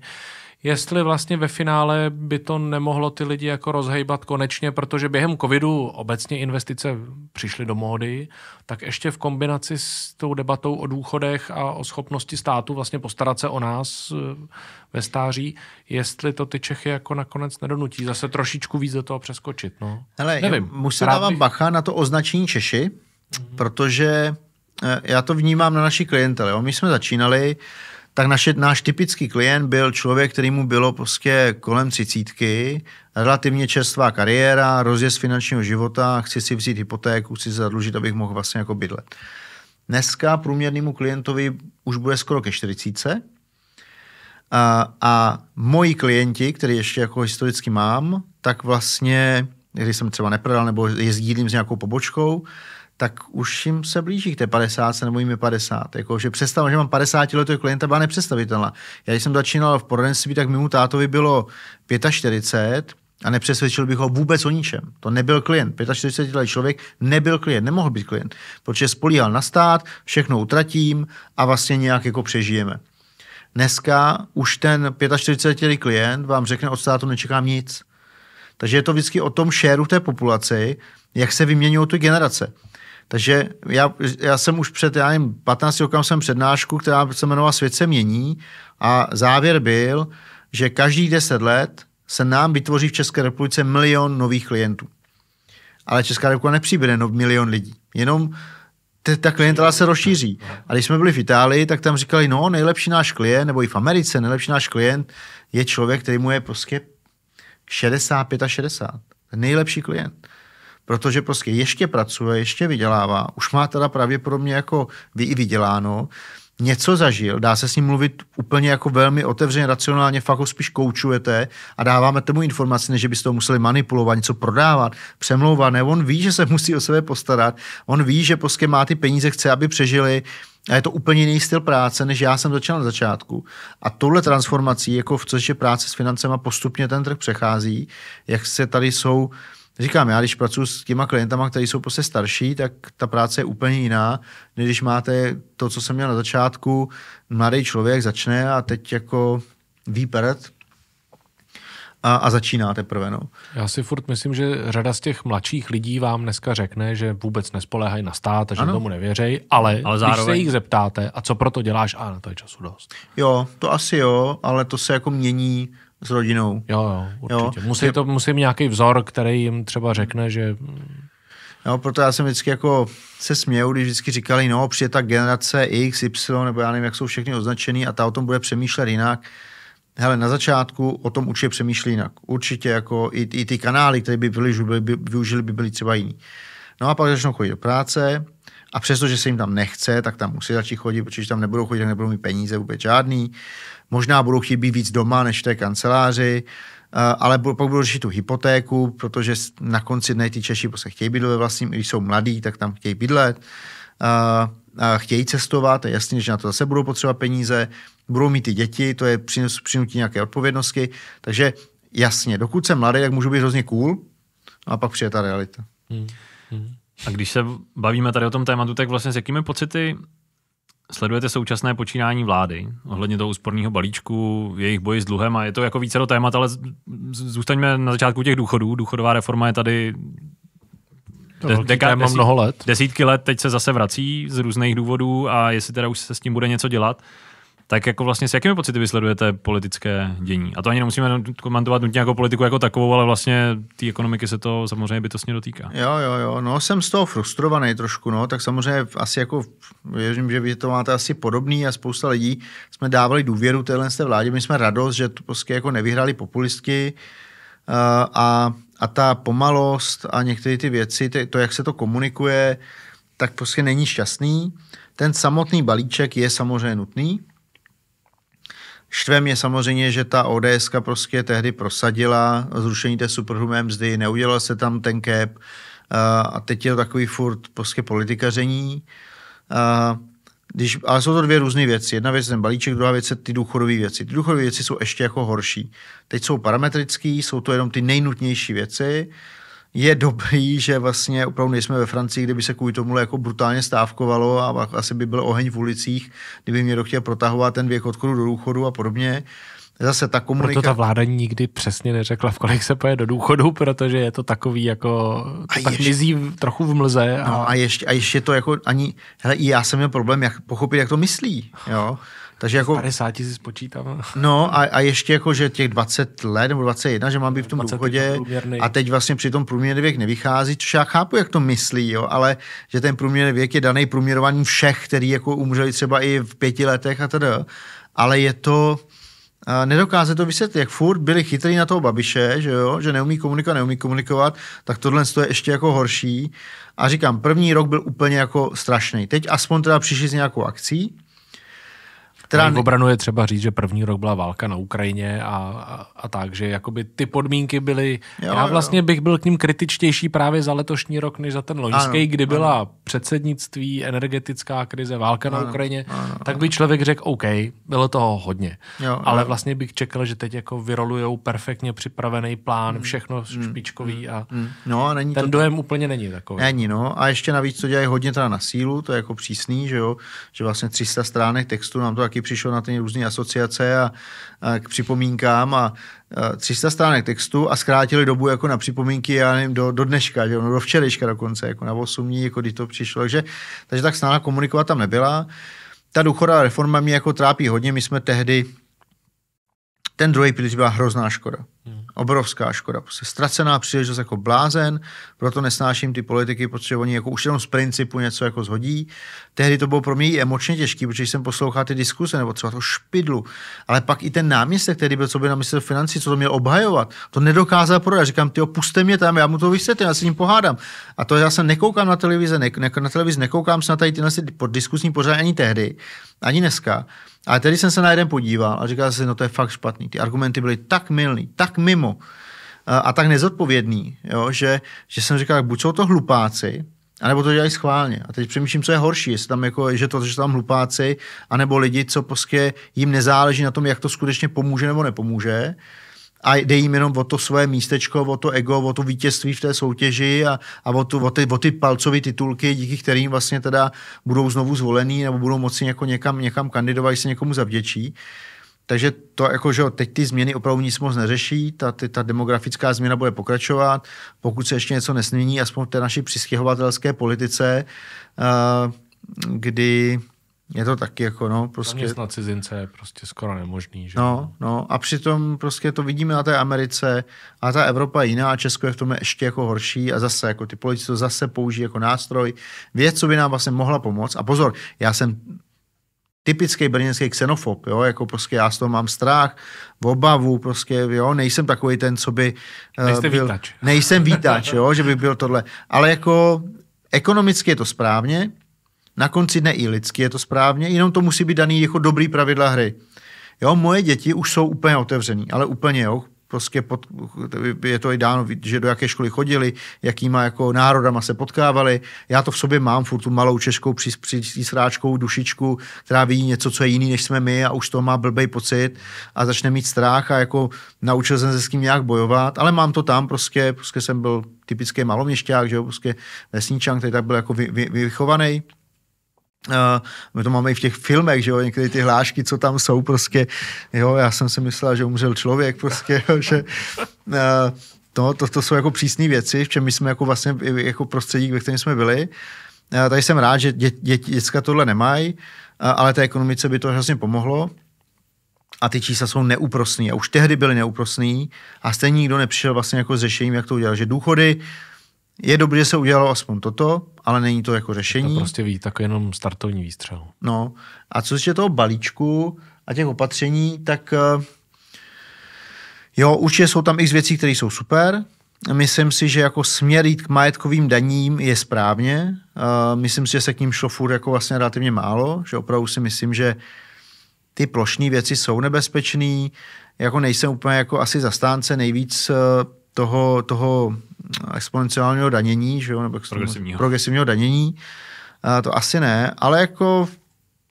jestli vlastně ve finále by to nemohlo ty lidi jako rozhejbat konečně, protože během covidu obecně investice přišly do módy, tak ještě v kombinaci s tou debatou o důchodech a o schopnosti státu vlastně postarat se o nás eh, ve stáří, jestli to ty Čechy jako nakonec nedonutí. Zase trošičku víc do toho přeskočit. No. Hele, Nevím. Musím dávám bych... bacha na to označení Češi, mm-hmm. protože eh, já to vnímám na naší klientele. My jsme začínali uh, tak naše, náš typický klient byl člověk, který mu bylo prostě kolem třicítky, relativně čerstvá kariéra, rozjezd finančního života, chci si vzít hypotéku, chci se zadlužit, abych mohl vlastně jako bydlet. Dneska průměrnému klientovi už bude skoro ke 40. A, a moji klienti, který ještě jako historicky mám, tak vlastně, když jsem třeba neprodal nebo jezdím s nějakou pobočkou, tak už jim se blíží k té 50 nebo jim je 50. Jako, že představa, že mám 50 letého klienta, byla nepředstavitelná. Já když jsem začínal v poradenství, tak mimo tátovi bylo 45 a nepřesvědčil bych ho vůbec o ničem. To nebyl klient. 45 letý člověk nebyl klient, nemohl být klient, protože spolíhal na stát, všechno utratím a vlastně nějak jako přežijeme. Dneska už ten 45 letý klient vám řekne, od státu nečekám nic. Takže je to vždycky o tom šéru té populaci, jak se vyměňují ty generace. Takže já, já jsem už před, já nevím, 15 rokem jsem přednášku, která se jmenovala Svět se mění a závěr byl, že každých 10 let se nám vytvoří v České republice milion nových klientů. Ale Česká republika nepřibude no, milion lidí. Jenom ta klientela se rozšíří. A když jsme byli v Itálii, tak tam říkali, no, nejlepší náš klient, nebo i v Americe, nejlepší náš klient je člověk, který mu je prostě 65 a 60. Nejlepší klient protože prostě ještě pracuje, ještě vydělává, už má teda pravděpodobně jako vy i vyděláno, něco zažil, dá se s ním mluvit úplně jako velmi otevřeně, racionálně, fakt ho spíš koučujete a dáváme tomu informaci, než byste to museli manipulovat, něco prodávat, přemlouvat. Ne, on ví, že se musí o sebe postarat, on ví, že prostě má ty peníze, chce, aby přežili, a je to úplně jiný styl práce, než já jsem začal na začátku. A tohle transformací, jako v což je práce s financema, postupně ten trh přechází, jak se tady jsou Říkám, já když pracuji s těma klientama, kteří jsou prostě starší, tak ta práce je úplně jiná, než když máte to, co jsem měl na začátku, mladý člověk začne a teď jako výperet a, a začíná teprve. No. Já si furt myslím, že řada z těch mladších lidí vám dneska řekne, že vůbec nespoléhají na stát a že ano. tomu nevěřejí, ale, ale zároveň... když se jich zeptáte, a co proto děláš, a na no, to je času dost. Jo, to asi jo, ale to se jako mění s rodinou. Jo, jo, určitě. Jo. Musí, to, musím nějaký vzor, který jim třeba řekne, že... No, proto já jsem vždycky jako se směl, když vždycky říkali, no, přijde ta generace X, Y, nebo já nevím, jak jsou všechny označený a ta o tom bude přemýšlet jinak. Hele, na začátku o tom určitě přemýšlí jinak. Určitě jako i, i ty kanály, které by byly, by, by, využili, by byly třeba jiný. No a pak začnou chodit do práce a přesto, že se jim tam nechce, tak tam musí začít chodit, protože tam nebudou chodit, tak nebudou mít peníze vůbec žádný. Možná budou chybí víc doma než v té kanceláři, eh, ale pak budou řešit tu hypotéku, protože na konci dne ty Češi prostě chtějí bydlet ve vlastním, když jsou mladí, tak tam chtějí bydlet, eh, chtějí cestovat, je jasně, že na to zase budou potřebovat peníze, budou mít ty děti, to je přinutí nějaké odpovědnosti, takže jasně, dokud jsem mladý, tak můžu být hrozně cool, no a pak přijde ta realita. Hmm. Hmm. A když se bavíme tady o tom tématu, tak vlastně s jakými pocity Sledujete současné počínání vlády ohledně toho úsporného balíčku, jejich boji s dluhem a je to jako více do témat, ale zůstaňme na začátku těch důchodů. Důchodová reforma je tady de- deka- desít- mnoho let. desítky let, teď se zase vrací z různých důvodů a jestli teda už se s tím bude něco dělat. Tak jako vlastně s jakými pocity vysledujete politické dění? A to ani nemusíme komentovat nutně jako politiku jako takovou, ale vlastně té ekonomiky se to samozřejmě bytostně dotýká. Jo, jo, jo. No jsem z toho frustrovaný trošku, no. Tak samozřejmě asi jako věřím, že vy to máte asi podobný a spousta lidí jsme dávali důvěru téhle té vládě. My jsme radost, že to prostě jako nevyhráli populistky eh, a, a ta pomalost a některé ty věci, to, jak se to komunikuje, tak prostě není šťastný. Ten samotný balíček je samozřejmě nutný, Štve mě samozřejmě, že ta ODS prostě tehdy prosadila zrušení té superhrubé mzdy, neudělal se tam ten cap a teď je to takový furt prostě politikaření. A když, ale jsou to dvě různé věci. Jedna věc je ten balíček, druhá věc je ty důchodové věci. Ty důchodové věci jsou ještě jako horší. Teď jsou parametrický, jsou to jenom ty nejnutnější věci je dobrý, že vlastně opravdu nejsme ve Francii, kde by se kvůli tomu jako brutálně stávkovalo a asi by byl oheň v ulicích, kdyby mě chtěl protahovat ten věk odchodu do důchodu a podobně. Zase ta komunika... Proto ta vláda nikdy přesně neřekla, v kolik se poje do důchodu, protože je to takový jako, a tak ještě, mizí trochu v mlze. A... No a ještě, a ještě to jako ani, hele, i já jsem měl problém, jak pochopit, jak to myslí, jo. Takže jako... 50 si spočítám. No a, a ještě jako, že těch 20 let nebo 21, že mám být v tom důchodě a teď vlastně při tom průměrný věk nevychází, což já chápu, jak to myslí, jo, ale že ten průměrný věk je daný průměrováním všech, který jako umřeli třeba i v pěti letech a teda. Ale je to, nedokáže to vysvětlit, jak furt byli chytrý na toho babiše, že jo, že neumí komunikovat, neumí komunikovat, tak tohle je ještě jako horší. A říkám, první rok byl úplně jako strašný. Teď aspoň teda přišli s nějakou akcí, která... V obranu je třeba říct, že první rok byla válka na Ukrajině a, a, a tak, že jakoby ty podmínky byly... Jo, já vlastně jo. bych byl k ním kritičtější právě za letošní rok, než za ten loňský, ano, kdy byla ano. předsednictví, energetická krize, válka ano, na Ukrajině, ano, ano, tak by člověk řekl, OK, bylo toho hodně. Jo, ale ano. vlastně bych čekal, že teď jako vyrolujou perfektně připravený plán, hmm. všechno hmm. špičkový mm, a hmm. no, a není ten to... dojem úplně není takový. Není, no. A ještě navíc to dělají hodně teda na sílu, to je jako přísný, že jo, že vlastně 300 stránek textu nám to taky taky přišel na ty různé asociace a, a k připomínkám a, a 300 stránek textu a zkrátili dobu jako na připomínky, já nevím, do, do dneška, že, ono, do včerejška dokonce, jako na 8 dní, jako kdy to přišlo. Takže, takže tak snadná komunikovat tam nebyla. Ta důchodová reforma mě jako trápí hodně. My jsme tehdy, ten druhý pilíř byla hrozná škoda. Obrovská škoda. Prostě ztracená příležitost jako blázen, proto nesnáším ty politiky, protože oni jako už jenom z principu něco jako zhodí. Tehdy to bylo pro mě i emočně těžké, protože jsem poslouchal ty diskuse nebo třeba to špidlu. Ale pak i ten náměstek, který byl co by na mysli financí, co to měl obhajovat, to nedokázal prodat. Říkám, ty opuste mě tam, já mu to vysvětlím, já se s ním pohádám. A to já se nekoukám na televizi, ne, ne, na televizi nekoukám se na tady tyhle diskusní pořád ani tehdy, ani dneska. A tedy jsem se na jeden podíval a říkal jsem si, no to je fakt špatný. Ty argumenty byly tak milný, tak mimo a tak nezodpovědný, jo, že, že jsem říkal, buď jsou to hlupáci, anebo to dělají schválně. A teď přemýšlím, co je horší, jestli tam jako, že to, že tam hlupáci, anebo lidi, co prostě jim nezáleží na tom, jak to skutečně pomůže nebo nepomůže, a jde jim jenom o to svoje místečko, o to ego, o to vítězství v té soutěži a, a o, tu, o, ty, o ty palcový titulky, díky kterým vlastně teda budou znovu zvolený nebo budou moci jako někam, někam kandidovat, se někomu zavděčí. Uh, takže to jako, že teď ty změny opravdu nic moc neřeší, ta, ty, ta demografická změna bude pokračovat, pokud se ještě něco nesmění, aspoň v té naší přistěhovatelské politice, eh, kdy je to taky jako, no, prostě... na cizince je prostě skoro nemožný, že? No, no, a přitom prostě to vidíme na té Americe a ta Evropa je jiná a Česko je v tom ještě jako horší a zase jako ty politici to zase použijí jako nástroj, věc, co by nám vlastně mohla pomoct. A pozor, já jsem typický brněnský xenofob, jo, jako prostě já z toho mám strach, obavu, prostě, jo, nejsem takový ten, co by... uh, byl, vítač. Nejsem vítač, jo, že by byl tohle. Ale jako ekonomicky je to správně, na konci dne i lidsky je to správně, jenom to musí být daný jako dobrý pravidla hry. Jo, moje děti už jsou úplně otevřený, ale úplně, jo, prostě pod, je to i dáno, že do jaké školy chodili, jakýma jako národama se potkávali. Já to v sobě mám, furt tu malou češkou přísráčkou dušičku, která vidí něco, co je jiný, než jsme my a už to má blbej pocit a začne mít strach a jako naučil jsem se s tím nějak bojovat, ale mám to tam prostě, prostě jsem byl typický maloměšťák, že jo, prostě vesničan, který tak byl jako vy, vy, vychovaný. Eh, my to máme i v těch filmech, že jo, některé ty hlášky, co tam jsou, prostě, jo, já jsem si myslel, že umřel člověk, prostě, jo, že... Eh, to, to, to jsou jako přísné věci, v čem my jsme jako vlastně jako prostředí, ve kterém jsme byli. Uh, tady jsem rád, že dě, dě, děcka tohle nemají, ale té ekonomice by to vlastně pomohlo. A ty čísla jsou neúprostný. A už tehdy byly neúprostný a stejně nikdo nepřišel vlastně jako s řešením, jak to udělat. Že důchody je dobře, že se udělalo aspoň toto, ale není to jako řešení. To prostě ví, tak jenom startovní výstřel. No a co se toho balíčku a těch opatření, tak eh, jo, určitě jsou tam i z věcí, které jsou super. Myslím si, že jako směr jít k majetkovým daním je správně. Eh, myslím si, že se k ním šlo furt jako vlastně relativně málo, že opravdu si myslím, že ty plošní věci jsou nebezpečné. Jako nejsem úplně jako asi zastánce nejvíc eh, toho, toho exponenciálního danění, že jo, nebo progresivního. progresivního danění. A to asi ne, ale jako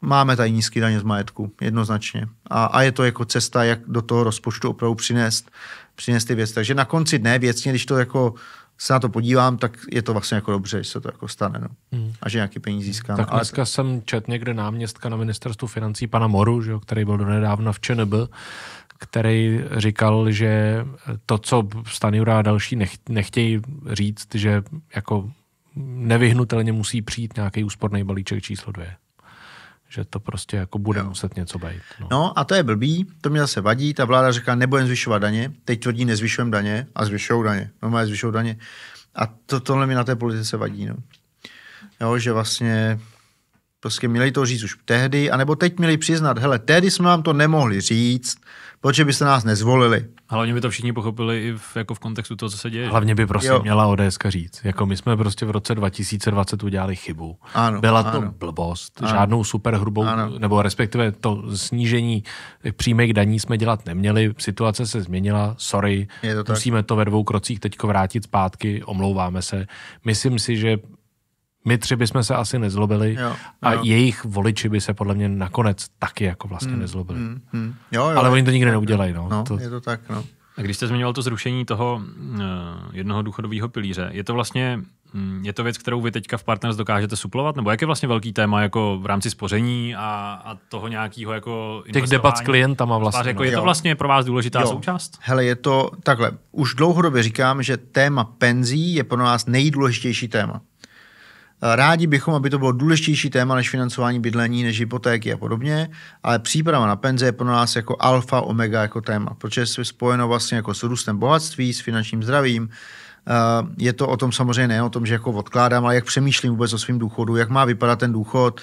máme tady nízký daně z majetku, jednoznačně. A, a je to jako cesta, jak do toho rozpočtu opravdu přinést, přinést ty věci. Takže na konci dne věcně, když to jako se na to podívám, tak je to vlastně jako dobře, že se to jako stane, no. Hmm. A že nějaký peníze získáme. Tak dneska Ale... jsem čet někde náměstka na ministerstvu financí pana Moru, že jo, který byl donedávna v ČNB, který říkal, že to, co Stanjura a další nechtějí říct, že jako nevyhnutelně musí přijít nějaký úsporný balíček číslo dvě. Že to prostě jako bude jo. muset něco být. No. no a to je blbý, to mě zase vadí, ta vláda říká, nebudeme zvyšovat daně, teď tvrdí, nezvyšujeme daně a zvyšou daně, normálně zvyšou daně. A to, tohle mi na té politice vadí. No. Jo, že vlastně prostě měli to říct už tehdy, anebo teď měli přiznat, hele, tehdy jsme vám to nemohli říct, proč byste nás nezvolili? Hlavně by to všichni pochopili i v, jako v kontextu toho, co se děje. Hlavně by prostě jo. měla ODS říct, jako my jsme prostě v roce 2020 udělali chybu. Ano, Byla ano. to blbost, ano. žádnou super hrubou. ano. nebo respektive to snížení přímých daní jsme dělat neměli, situace se změnila, sorry, to musíme tak. to ve dvou krocích teď vrátit zpátky, omlouváme se. Myslím si, že my tři bychom se asi nezlobili jo, jo. a jejich voliči by se podle mě nakonec taky jako vlastně hmm, nezlobili. Hmm, hmm. Jo, jo, Ale oni to nikdy neudělají. No. No, to... Je to tak, no. A když jste zmiňoval to zrušení toho uh, jednoho důchodového pilíře, je to vlastně mm, je to věc, kterou vy teďka v Partners dokážete suplovat? Nebo jak je vlastně velký téma jako v rámci spoření a, a toho nějakého jako Těch debat s klientama vlastně. Jako, je to vlastně pro vás důležitá jo. součást? Hele, je to takhle. Už dlouhodobě říkám, že téma penzí je pro nás nejdůležitější téma. Eh, rádi bychom, aby to bylo důležitější téma než financování bydlení, než hypotéky a podobně, ale příprava na penze je pro nás jako alfa, omega jako téma, protože je spojeno vlastně jako s růstem bohatství, s finančním zdravím, eh, je to o tom samozřejmě ne o tom, že jako odkládám, ale jak přemýšlím vůbec o svém důchodu, jak má vypadat ten důchod,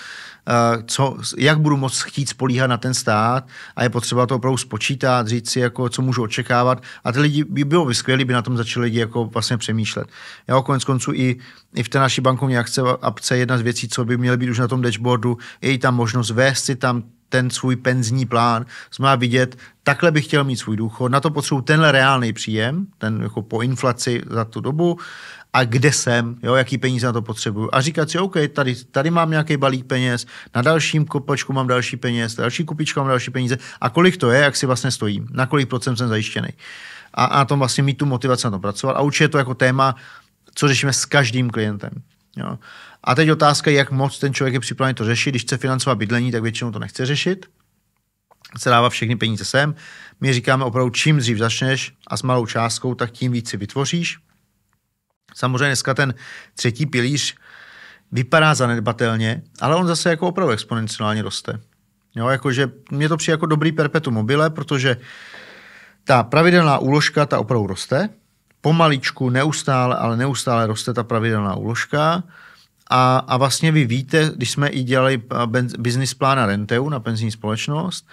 Eh, co, jak budu moc chtít spolíhat na ten stát a je potřeba to opravdu spočítat, říct si, jako, co můžu očekávat a ty lidi by bylo by skvělé, by na tom začali lidi jako vlastně přemýšlet. Já konec konců i, i v té naší bankovní akce, apce jedna z věcí, co by měly být už na tom dashboardu, je i tam možnost vést si tam ten svůj penzní plán, má vidět, takhle bych chtěl mít svůj důchod, na to potřebuji tenhle reálný příjem, ten jako po inflaci za tu dobu a kde jsem, jo, jaký peníze na to potřebuju. A říkat si, OK, tady, tady mám nějaký balík peněz, na dalším kopačku mám další peněz, na další kupičku mám další peníze a kolik to je, jak si vlastně stojím, na kolik procent jsem zajištěný. A, a na tom vlastně mít tu motivaci na to pracovat. A určitě je to jako téma, co řešíme s každým klientem. Jo. A teď otázka, jak moc ten člověk je připraven to řešit. Když chce financovat bydlení, tak většinou to nechce řešit. Chce dávat všechny peníze sem. My říkáme opravdu, čím dřív začneš a s malou částkou, tak tím víc si vytvoříš Samozřejmě dneska ten třetí pilíř vypadá zanedbatelně, ale on zase jako opravdu exponenciálně roste. Jo, jakože mě to přijde jako dobrý perpetuum mobile, protože ta pravidelná úložka, ta opravdu roste. Pomaličku, neustále, ale neustále roste ta pravidelná úložka. A, a vlastně vy víte, když jsme i dělali business plán na Renteu, na penzijní společnost,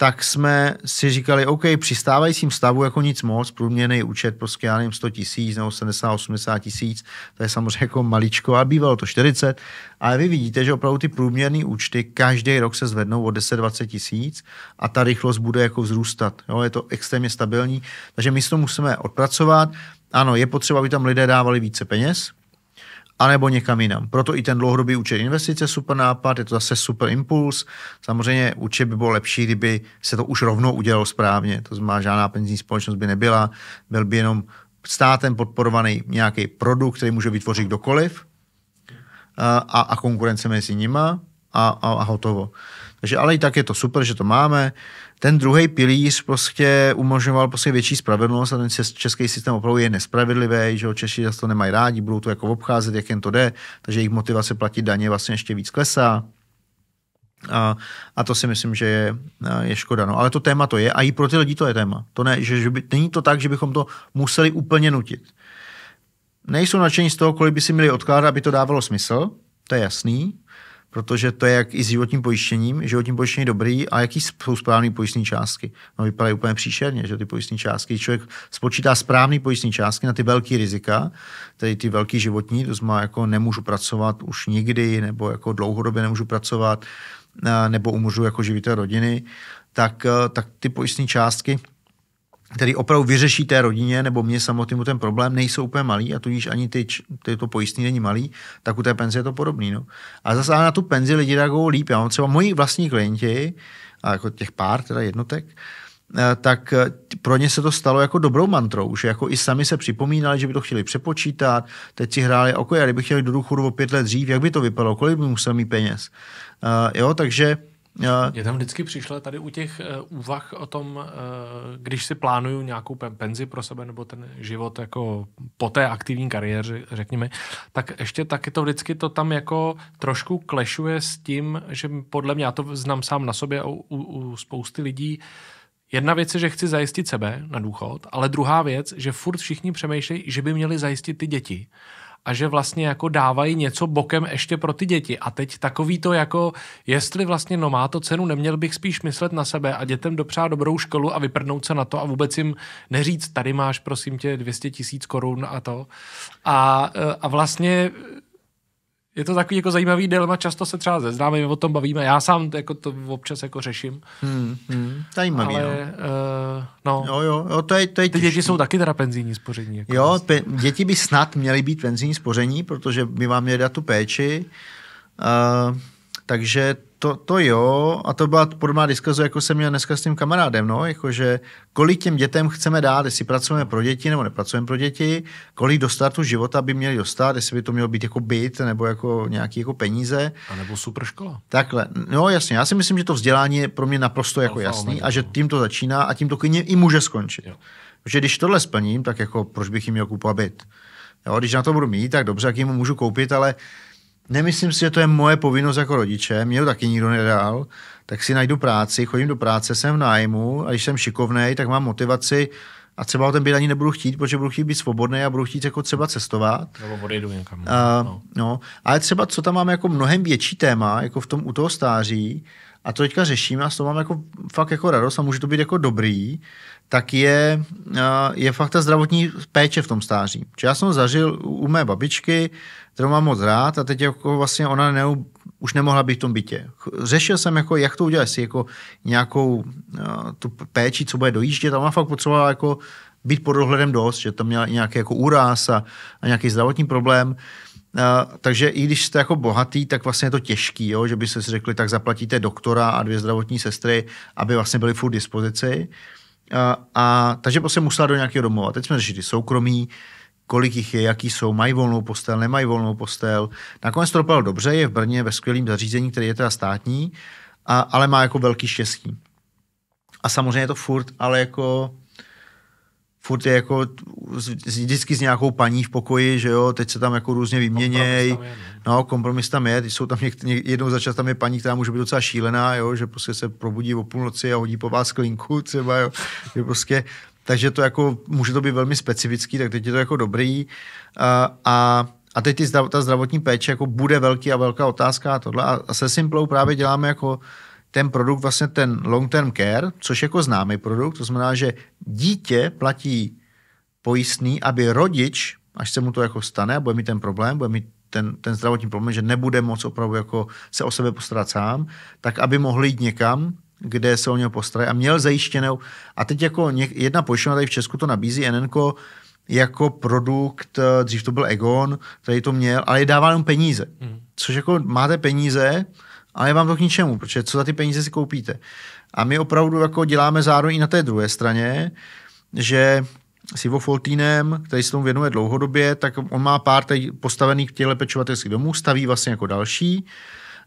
tak jsme si říkali, OK, při stávajícím stavu jako nic moc, průměrný účet prostě já nevím 100 tisíc nebo 70, 80 tisíc, to je samozřejmě jako maličko, a bývalo to 40, ale vy vidíte, že opravdu ty průměrné účty každý rok se zvednou o 10-20 tisíc a ta rychlost bude jako vzrůstat. Jo? Je to extrémně stabilní, takže my si to musíme odpracovat. Ano, je potřeba, aby tam lidé dávali více peněz, anebo někam jinam. Proto i ten dlouhodobý účet investice je super nápad, je to zase super impuls. Samozřejmě účet by bylo lepší, kdyby se to už rovnou udělalo správně. To znamená, žádná penzijní společnost by nebyla, byl by jenom státem podporovaný nějaký produkt, který může vytvořit kdokoliv a, a konkurence mezi nima a, a, a hotovo. Takže ale i tak je to super, že to máme ten druhý pilíř prostě umožňoval prostě větší spravedlnost a ten český systém opravdu je nespravedlivý, že jo, Češi to nemají rádi, budou to jako obcházet, jak jen to jde, takže jejich motivace platit daně vlastně ještě víc klesá. A, a to si myslím, že je, je škoda. No, ale to téma to je a i pro ty lidi to je téma. To ne, že, že by, není to tak, že bychom to museli úplně nutit. Nejsou nadšení z toho, kolik by si měli odkládat, aby to dávalo smysl, to je jasný, protože to je jak i s životním pojištěním. Životní pojištění je dobrý, a jaký jsou správné pojistní částky? No vypadají úplně příšerně, že ty pojistní částky. Člověk spočítá správné pojistní částky na ty velké rizika, tedy ty velké životní, to znamená jako nemůžu pracovat už nikdy, nebo jako dlouhodobě nemůžu pracovat, eh, nebo umřu jako živitel rodiny, tak, eh, tak ty pojistní částky který opravdu vyřeší té rodině nebo mě samotnému ten problém, nejsou úplně malý a tudíž ani ty, ty to pojistný není malý, tak u té penze je to podobný. No. A zase na tu penzi lidi reagují líp. Já mám třeba moji vlastní klienti, a jako těch pár, teda jednotek, eh, tak eh, pro ně se to stalo jako dobrou mantrou, že jako i sami se připomínali, že by to chtěli přepočítat, teď si hráli, ok, jako kdyby chtěli do důchodu o pět let dřív, jak by to vypadalo, kolik by musel mít peněz. Uh, jo, takže mně tam vždycky přišlo tady u těch uh, úvah o tom, uh, když si plánuju nějakou penzi pro sebe nebo ten život jako po té aktivní kariéře, řekněme, tak ještě taky to vždycky to tam jako trošku klešuje s tím, že podle mě, já to znám sám na sobě u, u spousty lidí, Jedna věc je, že chci zajistit sebe na důchod, ale druhá věc, že furt všichni přemýšlejí, že by měli zajistit ty děti a že vlastně jako dávají něco bokem ještě pro ty děti. A teď takový to jako, jestli vlastně no má to cenu, neměl bych spíš myslet na sebe a dětem dopřát dobrou školu a vyprdnout se na to a vůbec jim neříct, tady máš prosím tě 200 tisíc korun a to. A, e, a vlastně je to takový jako zajímavý dilema, často se třeba ze známými o tom bavíme, já sám jako to občas jako řeším. Hmm, hmm, hmm. zajímavý, Ale, no. Uh, no. Jo, jo, jo, to je, to je Ty děti jsou taky teda penzijní spoření. Jako jo, vlastně. pe- děti by snad měly být penzijní spoření, protože by vám měli dát tu péči. Uh, takže to, to jo, a to byla podobná diskuze, jako jsem měl dneska s tím kamarádem, no, jakože kolik těm dětem chceme dát, jestli pracujeme pro děti nebo nepracujeme pro děti, kolik do startu života by měli dostat, jestli by to mělo být jako byt nebo jako nějaký jako peníze. A nebo super škola. Takhle, no jasně, já si myslím, že to vzdělání je pro mě naprosto jako Alfa, jasný omega, a že no. tím to začíná a tím to klidně i může skončit. Jo. Protože když tohle splním, tak jako proč bych jim měl kupovat byt? Jo, když na to budu mít, tak dobře, jak jim můžu koupit, ale nemyslím si, že to je moje povinnost jako rodiče, mě to taky nikdo nedal, tak si najdu práci, chodím do práce, jsem v nájmu a když jsem šikovný, tak mám motivaci a třeba o ten byt ani nebudu chtít, protože budu chtít být svobodný a budu chtít jako třeba cestovat. Nebo odejdu někam. Uh, no. no. Ale třeba, co tam máme jako mnohem větší téma, jako v tom u toho stáří, a to teďka řeším a s toho mám jako, fakt jako radost a může to být jako dobrý, tak je, je fakt ta zdravotní péče v tom stáří. Či já jsem zažil u mé babičky, kterou mám moc rád a teď jako vlastně ona ne, už nemohla být v tom bytě. Řešil jsem, jako, jak to udělat, jestli jako nějakou uh, tu péči, co bude dojíždět a ona fakt potřebovala jako být pod dohledem dost, že tam měla nějaký jako úraz a, a nějaký zdravotní problém. Uh, takže i když jste jako bohatý, tak vlastně je to těžký, jo? že by se si řekli, tak zaplatíte doktora a dvě zdravotní sestry, aby vlastně byly furt dispozici. Uh, a, takže prostě musela do nějakého domova. Teď jsme řešili soukromí, uh, kolik jich je, jaký jsou, mají volnou postel, nemají volnou postel. Nakonec to dopadlo dobře, je v Brně ve skvělém zařízení, který je teda státní, a, ale má jako velký štěstí. A samozřejmě je to furt, ale jako furt je jako vždycky s nějakou paní v pokoji, že jo, teď se tam jako různě vyměněj. No. no, kompromis tam je, teď jsou tam něk, jednou jednou čas tam je paní, která může být docela šílená, jo, že prostě se probudí o půlnoci a hodí po vás klinku třeba, jo, že prostě takže to jako, může to být velmi specifický, tak teď je to jako dobrý. A, a a teď ty, zdrav, ta zdravotní péče jako bude velký a velká otázka a tohle. A, a se Simplou právě děláme jako ten produkt, vlastně ten long term care, což jako známý produkt, to znamená, že dítě platí pojistný, aby rodič, až se mu to jako stane a bude mít ten problém, bude mít ten, ten zdravotní problém, že nebude moc opravdu jako se o sebe postarat sám, tak aby mohl jít někam, kde se o něho postarají a měl zajištěnou. A teď jako jedna pojišťovna tady v Česku to nabízí, NNKO, jako produkt, eh, dřív to byl Egon, který to měl, ale je dává jenom peníze. Mm. Což jako máte peníze, ale je vám to k ničemu, protože co za ty peníze si koupíte. A my opravdu jako děláme zároveň i na té druhé straně, že s Ivo Foltínem, který se tomu věnuje dlouhodobě, tak on má pár postavených těchto pečovatelských domů, staví vlastně jako další.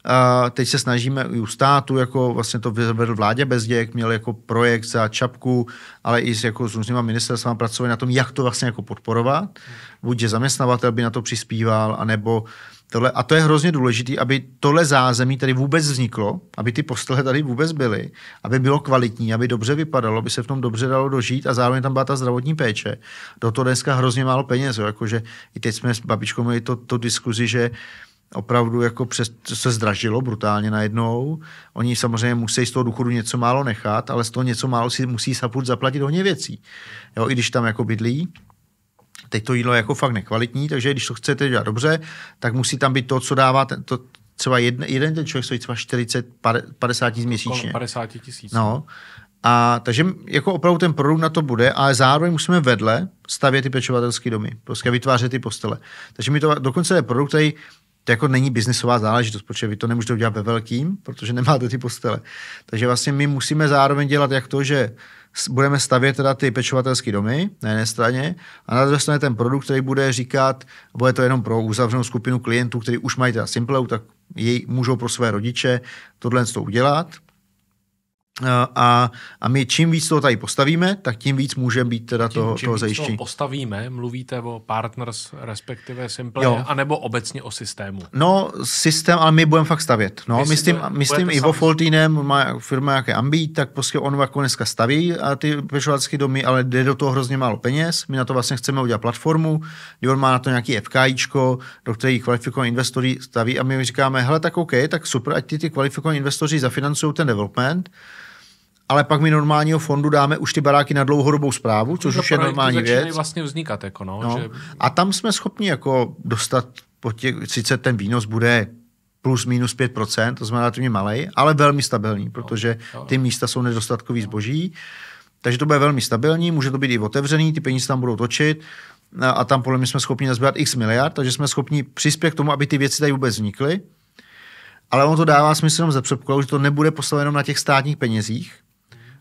A teď se snažíme i u státu, jako vlastně to vedl vládě děk, měl jako projekt za čapku, ale i s, jako s různýma ministerstvama pracovat na tom, jak to vlastně jako podporovat. Buď, že zaměstnavatel by na to přispíval, anebo tohle. A to je hrozně důležité, aby tohle zázemí tady vůbec vzniklo, aby ty postele tady vůbec byly, aby bylo kvalitní, aby dobře vypadalo, aby se v tom dobře dalo dožít a zároveň tam byla ta zdravotní péče. Do toho dneska hrozně málo peněz, jo. jakože i teď jsme s babičkou měli to, to diskuzi, že uh, opravdu jako přes, se zdražilo brutálně najednou. Oni samozřejmě musí z toho důchodu něco málo nechat, ale z toho něco málo si musí saput zaplatit hodně věcí. Jo, I když tam jako bydlí, teď to jídlo je jako fakt nekvalitní, takže když to chcete dělat dobře, tak musí tam být to, co dává ten, to, třeba jedne, jeden ten člověk stojí třeba 40, 50 tisíc měsíčně. 50 tisíc. No. A takže jako opravdu ten produkt na to bude, ale zároveň musíme vedle stavět ty pečovatelské domy, prostě vytvářet ty postele. Takže mi to dokonce je produkt, který to jako není biznisová záležitost, protože vy to nemůžete udělat ve velkým, protože nemáte ty postele. Takže vlastně my musíme zároveň dělat jak to, že budeme stavět teda ty pečovatelské domy na jedné straně a na druhé straně ten produkt, který bude říkat, bude to jenom pro uzavřenou skupinu klientů, kteří už mají teda Simpleu, tak jej můžou pro své rodiče tohle to udělat a, a my čím víc toho tady postavíme, tak tím víc můžeme být teda tím, toho, čím toho zajištění. Čím postavíme, mluvíte o partners, respektive simple, jo. anebo obecně o systému? No, systém, ale my budeme fakt stavět. No, my s tím, my s tím Ivo Foltínem, má firma jaké Ambi, tak prostě on jako dneska staví a ty pešovácky domy, ale jde do toho hrozně málo peněz. My na to vlastně chceme udělat platformu, kdy on má na to nějaký FKIčko, do který kvalifikovaní investoři staví a my říkáme, hele, tak OK, tak super, ať ty, ty kvalifikovaní investoři zafinancují ten development, ale pak my normálního fondu dáme už ty baráky na dlouhodobou zprávu, což už je normální věc. vlastně vznikat, jako no, no. Že... A tam jsme schopni jako dostat, po tě, sice ten výnos bude plus minus 5%, to znamená relativně malý, ale velmi stabilní, protože no, ty místa jsou nedostatkový no. zboží, takže to bude velmi stabilní, může to být i otevřený, ty peníze tam budou točit a tam podle mě jsme schopni nazbírat x miliard, takže jsme schopni přispět k tomu, aby ty věci tady vůbec vznikly, ale ono to dává smysl jenom ze že to nebude postaveno na těch státních penězích,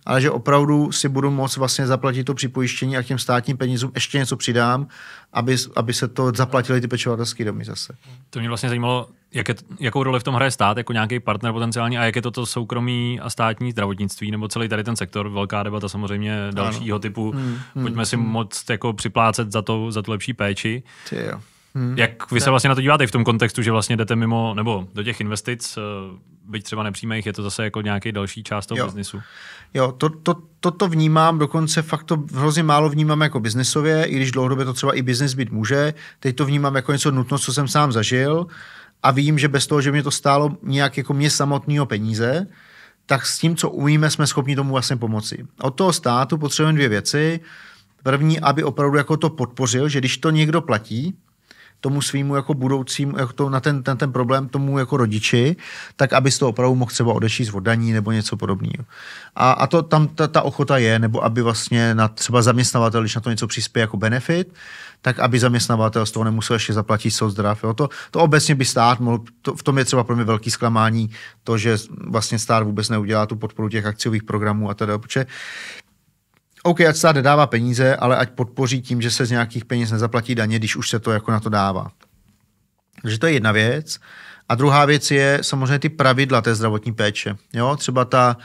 ale že opravdu si budu moct vlastně zaplatit to připojištění a k těm státním penězům ještě něco přidám, aby, aby se to zaplatili ty pečovatelské domy zase. To mě vlastně zajímalo, jak je, jakou roli v tom hraje stát jako nějaký partner potenciální a jak je to, to soukromí a státní zdravotnictví nebo celý tady ten sektor, velká debata samozřejmě dalšího ano. typu, hmm, hmm pojďme hmm, si hmm. moc jako připlácet za to, za tu lepší péči. Ty jo. Hmm. Jak vy se vlastně na to díváte v tom kontextu, že vlastně jdete mimo, nebo do těch investic eh, byť třeba nepřímých, je to zase jako nějaký další část toho jo. biznisu. Jo, to, to, to, to vnímám, dokonce fakt to hrozně málo vnímám jako biznisově, i když dlouhodobě to třeba i biznis být může, teď to vnímám jako něco nutno, co jsem sám zažil a vím, že bez toho, že mě to stálo nějak jako mě samotného peníze, tak s tím, co umíme, jsme schopni tomu vlastně pomoci. Od toho státu potřebujeme dvě věci. První, aby opravdu jako to podpořil, že když to někdo platí, tomu svýmu jako budoucímu, jako to, na, ten, na ten problém tomu jako rodiči, tak aby z toho opravdu mohl třeba odešít z daní nebo něco podobného. A, a to tam ta, ta ochota je, nebo aby vlastně na třeba zaměstnavatel, když na to něco přispěje jako benefit, tak aby zaměstnavatel z toho nemusel ještě zaplatit soud zdrav. Jo? To, to obecně by stát mohl, to, v tom je třeba pro mě velký zklamání, to, že vlastně stát vůbec neudělá tu podporu těch akciových programů a tedy, protože OK, ať stát nedává peníze, ale ať podpoří tím, že se z nějakých peněz nezaplatí daně, když už se to jako na to dává. Takže to je jedna věc. A druhá věc je samozřejmě ty pravidla té zdravotní péče. Jo? Třeba ta,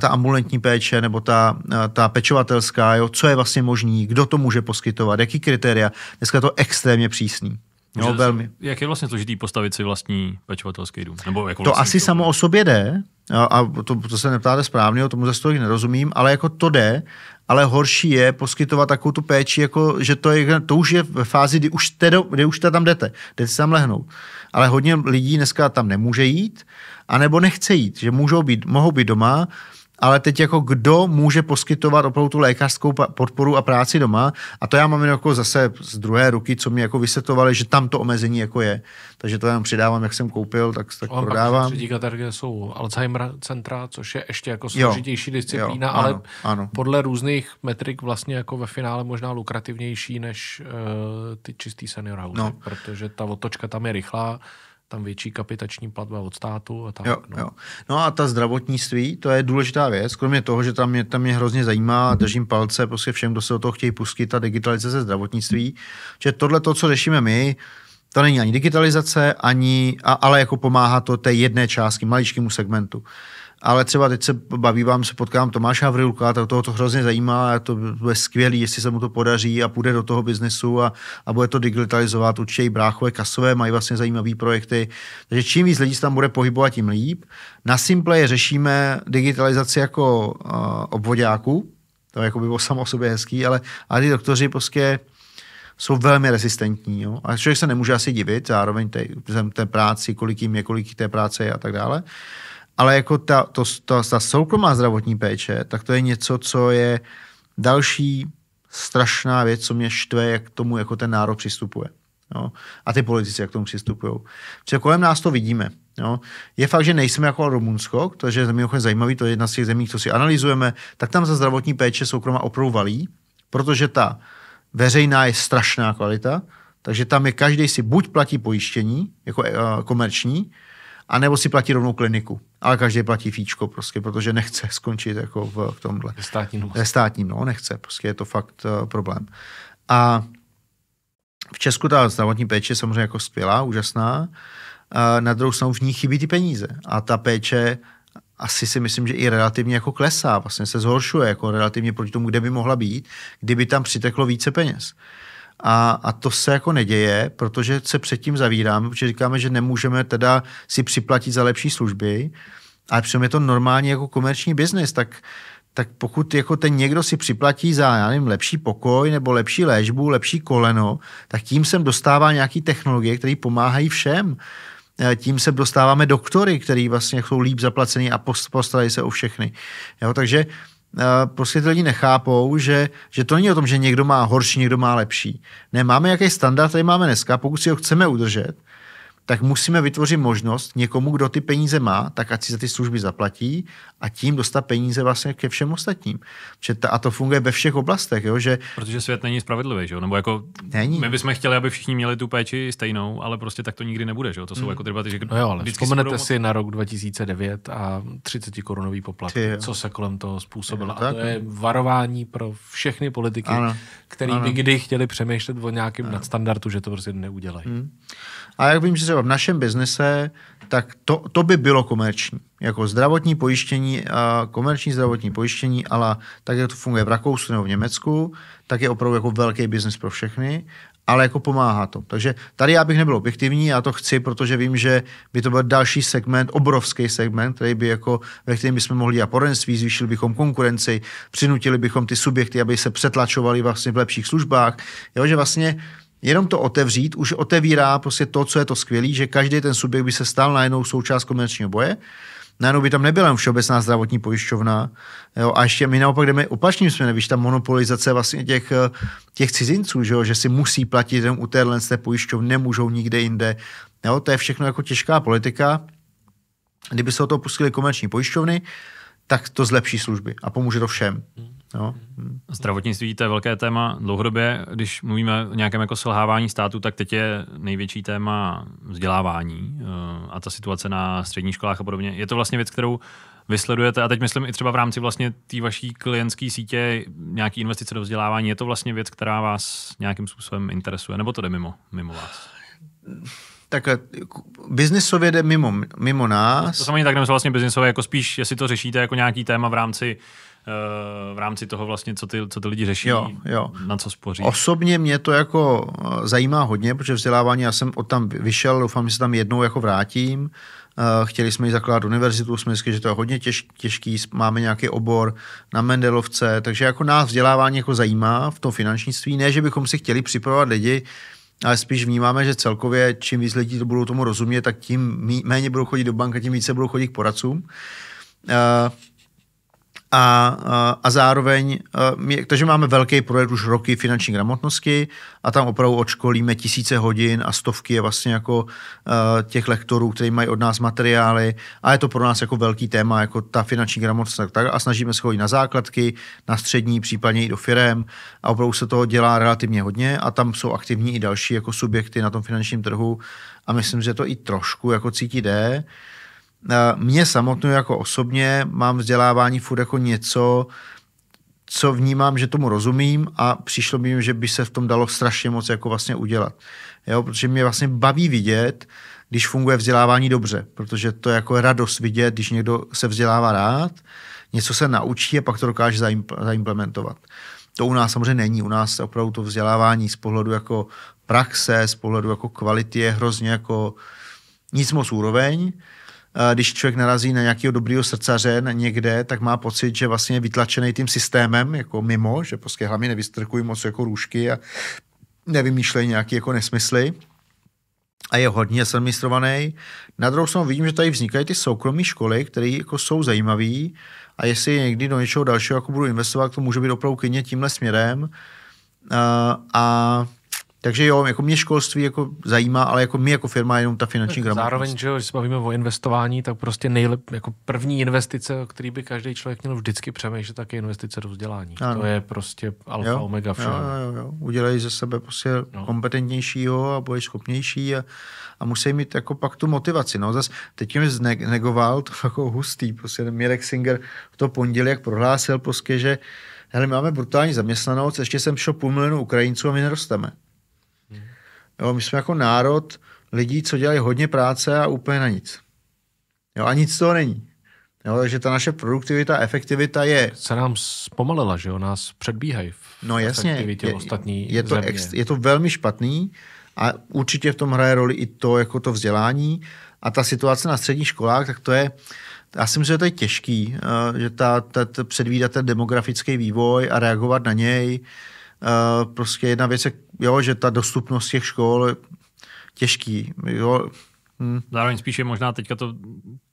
ta ambulantní péče nebo ta, ta pečovatelská, jo? co je vlastně možný, kdo to může poskytovat, jaký kritéria. Dneska je to extrémně přísný. Jo, Může velmi. Jak je vlastně složitý postavit si vlastní pečovatelský dům? Nebo jako to vlastní asi samo o sobě jde, a to, to se neptáte správně, o tomu zase tolik nerozumím, ale jako to jde, ale horší je poskytovat takovou tu péči, jako, že to, je, to už je ve fázi, kdy už, te, kdy už te tam jdete, jdete se tam lehnout. Ale hodně lidí dneska tam nemůže jít, anebo nechce jít, že můžou být, mohou být doma, ale teď jako kdo může poskytovat opravdu tu lékařskou podporu a práci doma. A to já mám jako zase z druhé ruky, co mi jako vysvětovali, že tam to omezení jako je. Takže to jenom přidávám, jak jsem koupil, tak, tak On prodávám. Třetí kategorie jsou Alzheimer centra, což je ještě jako složitější disciplína, jo, ano, ale ano. podle různých metrik vlastně jako ve finále možná lukrativnější než uh, ty čistý senior housing, no. protože ta otočka tam je rychlá tam větší kapitační platba od státu a tak. Jo, no. Jo. no a ta zdravotnictví, to je důležitá věc, kromě toho, že tam mě, tam mě hrozně zajímá, držím palce prostě všem, kdo se do toho chtějí pustit, ta digitalizace zdravotnictví, že tohle to, co řešíme my, to není ani digitalizace, ani, a, ale jako pomáhá to té jedné části, maličkému segmentu ale třeba teď se baví vám, se potkám Tomáša Havrilka, tak toho to hrozně zajímá, a to bude skvělý, jestli se mu to podaří a půjde do toho biznesu a, a bude to digitalizovat. Určitě i bráchové kasové mají vlastně zajímavé projekty. Takže čím víc lidí se tam bude pohybovat, tím líp. Na Simple řešíme digitalizaci jako uh, obvodáků, to je jako by bylo samo o sobě hezký, ale, ale ty doktoři prostě jsou velmi rezistentní. Jo? A člověk se nemůže asi divit, zároveň té, té práci, kolik jim je, kolik té práce je a tak dále. Uh, ale jako ta, to, ta, ta soukromá zdravotní péče, tak to je něco, co je další strašná věc, co mě štve, jak k tomu jako ten národ přistupuje. Jo? A ty politici, jak k tomu přistupují. Protože kolem nás to vidíme. Jo? Je fakt, že nejsme jako Rumunsko, to je mimochodem zajímavý, to je jedna z těch zemí, co si analyzujeme, tak tam za zdravotní péče soukromá opravdu valí, protože ta veřejná je strašná kvalita, takže tam je každý si buď platí pojištění, jako uh, komerční, a nebo si platí rovnou kliniku. Ale každý platí fíčko prostě, protože nechce skončit jako v, v tomhle. Ve státním. Ve státním, no, nechce. Prostě je to fakt uh, problém. A v Česku ta zdravotní péče je samozřejmě jako skvělá, úžasná. Uh, na druhou stranu v ní chybí ty peníze. A ta péče asi si myslím, že i relativně jako klesá, vlastně se zhoršuje jako relativně proti tomu, kde by mohla být, kdyby tam přiteklo více peněz. Uh, a, a to se jako neděje, protože se předtím zavírám, protože říkáme, že nemůžeme teda si připlatit za lepší služby, ale přitom je to normálně jako komerční biznis, tak tak pokud jako ten někdo si připlatí za, já nevím, lepší pokoj nebo lepší léčbu, lepší koleno, tak tím sem dostává nějaký technologie, které pomáhají všem. Eh, tím se dostáváme doktory, který vlastně jsou líp zaplacený a postarají se o všechny. Jo, takže Eh, prostě ty lidi nechápou, že, že to není o tom, že někdo má horší, někdo má lepší. Ne, máme jaký standard, tady máme dneska, pokud si ho chceme udržet, tak musíme vytvořit možnost někomu, kdo ty peníze má, tak ať si za ty služby zaplatí a tím dostat peníze vlastně ke všem ostatním. Ta, a to funguje ve všech oblastech. Jo, že... Protože svět není spravedlivý, že jo? Nebo jako není. my bychom chtěli, aby všichni měli tu péči stejnou, ale prostě tak to nikdy nebude, že jo? To jsou hmm. jako ty, že no jo, ale vzpomenete budou... si na rok 2009 a 30 korunový poplatek, co se kolem toho způsobilo. a to je varování pro všechny politiky, ano. který ano. by kdy chtěli přemýšlet o nějakém nadstandardu, že to prostě neudělají. Hmm. A jak vím, že třeba v našem biznise, tak to, to by bylo komerční. Jako zdravotní pojištění, a komerční zdravotní pojištění, ale tak, jak to funguje v Rakousku nebo v Německu, tak je opravdu jako velký biznis pro všechny ale jako pomáhá to. Takže tady já bych nebyl objektivní, já to chci, protože vím, že by to byl další segment, obrovský segment, který by jako, ve kterém bychom mohli dělat poradenství, zvýšili bychom konkurenci, přinutili bychom ty subjekty, aby se přetlačovali vlastně v lepších službách. Jo, že vlastně jenom to otevřít už otevírá prostě to, co je to skvělé, že každý ten subjekt by se stal najednou součást komerčního boje, najednou by tam nebyla jen všeobecná zdravotní pojišťovna. Jo, a ještě my naopak jdeme opačným směrem, když ta monopolizace vlastně těch, těch cizinců, že, jo, že si musí platit jenom u téhle té pojišťovny, nemůžou nikde jinde. Jo, to je všechno jako těžká politika. Kdyby se o to pustili komerční pojišťovny, tak to zlepší služby a pomůže to všem. Hmm. Jo. No. Zdravotnictví to je velké téma dlouhodobě. Když mluvíme o nějakém jako selhávání státu, tak teď je největší téma vzdělávání eh, a ta situace na středních školách a podobně. Je to vlastně věc, kterou vysledujete a teď myslím i třeba v rámci vlastně té vaší klientské sítě nějaký investice do vzdělávání. Je to vlastně věc, která vás nějakým způsobem interesuje nebo to jde mimo, mimo vás? tak eh, biznisově jde mimo, mimo nás. To, to samozřejmě tak nemyslel vlastně biznisově, jako spíš, jestli to řešíte jako nějaký téma v rámci Eh, v rámci toho vlastně, co ty, co ty lidi řeší, jo, jo. na co spoří. Osobně mě to jako eh, zajímá hodně, protože vzdělávání, já jsem od tam vyšel, doufám, že se tam jednou jako vrátím, eh, chtěli jsme ji zakládat univerzitu, jsme říkali, že to je hodně těž, těžký, máme nějaký obor na Mendelovce, takže jako nás vzdělávání jako zajímá v tom finančnictví, ne, že bychom si chtěli připravovat lidi, ale spíš vnímáme, že celkově čím víc lidí to budou tomu rozumět, tak tím méně budou chodit do banka, tím více budou chodit k poradcům. Uh, a, a zároveň, my, takže máme velký projekt už roky finanční gramotnosti a tam opravdu odškolíme tisíce hodin a stovky je vlastně jako těch lektorů, kteří mají od nás materiály a je to pro nás jako velký téma, jako ta finanční gramotnost tak, a snažíme se chodit na základky, na střední, případně i do firem a opravdu se toho dělá relativně hodně a tam jsou aktivní i další jako subjekty na tom finančním trhu a myslím, že to i trošku jako cítí jde mě samotnou jako osobně mám vzdělávání furt jako něco, co vnímám, že tomu rozumím a přišlo mi, že by se v tom dalo strašně moc jako vlastně udělat. Jo, protože mě vlastně baví vidět, když funguje vzdělávání dobře, protože to je jako radost vidět, když někdo se vzdělává rád, něco se naučí a pak to dokáže zaimplementovat. To u nás samozřejmě není. U nás opravdu to vzdělávání z pohledu jako praxe, z pohledu jako kvality je hrozně jako nic moc úroveň když člověk narazí na nějakého dobrého srdcaře na někde, tak má pocit, že vlastně je vytlačený tím systémem, jako mimo, že prostě hlavně nevystrkují moc jako růžky a nevymýšlejí nějaké jako nesmysly a je hodně administrovaný. Na druhou stranu vidím, že tady vznikají ty soukromé školy, které jako jsou zajímavé a jestli někdy do něčeho dalšího jako budu investovat, to může být opravdu kyně tímhle směrem. Uh, a takže jo, jako mě školství jako zajímá, ale jako my jako firma jenom ta finanční gramotnost. Zároveň, že jo, když se bavíme o investování, tak prostě nejlep, jako první investice, o který by každý člověk měl vždycky přemýšlet, tak je investice do vzdělání. Ano. To je prostě alfa jo, omega všeho. Jo, jo, jo. Udělej ze sebe prostě no. kompetentnějšího a budeš schopnější a, a musí mít jako pak tu motivaci. No. Zas teď mi znegoval to jako hustý, prostě Mirek Singer v to pondělí, jak prohlásil prostě, že hele, máme brutální zaměstnanost, ještě jsem šel půl milionu Ukrajinců a my nerosteme. Jo, my jsme jako národ lidí, co dělají hodně práce a úplně na nic. Jo, a nic to není. Jo, takže ta naše produktivita, efektivita je... Se nám zpomalila, že jo? Nás předbíhají v no, jasně, je, ostatní je to, země. ex, je to velmi špatný a určitě v tom hraje roli i to, jako to vzdělání. A ta situace na středních školách, tak to je... Já si myslím, že to je těžký, eh, že ta, ta, ta předvídat ten demografický vývoj a reagovat na něj. Uh, Eh, prostě jedna věc je, jo, že ta dostupnost těch škol je těžký. Jo. Hm. Zároveň spíše možná teďka to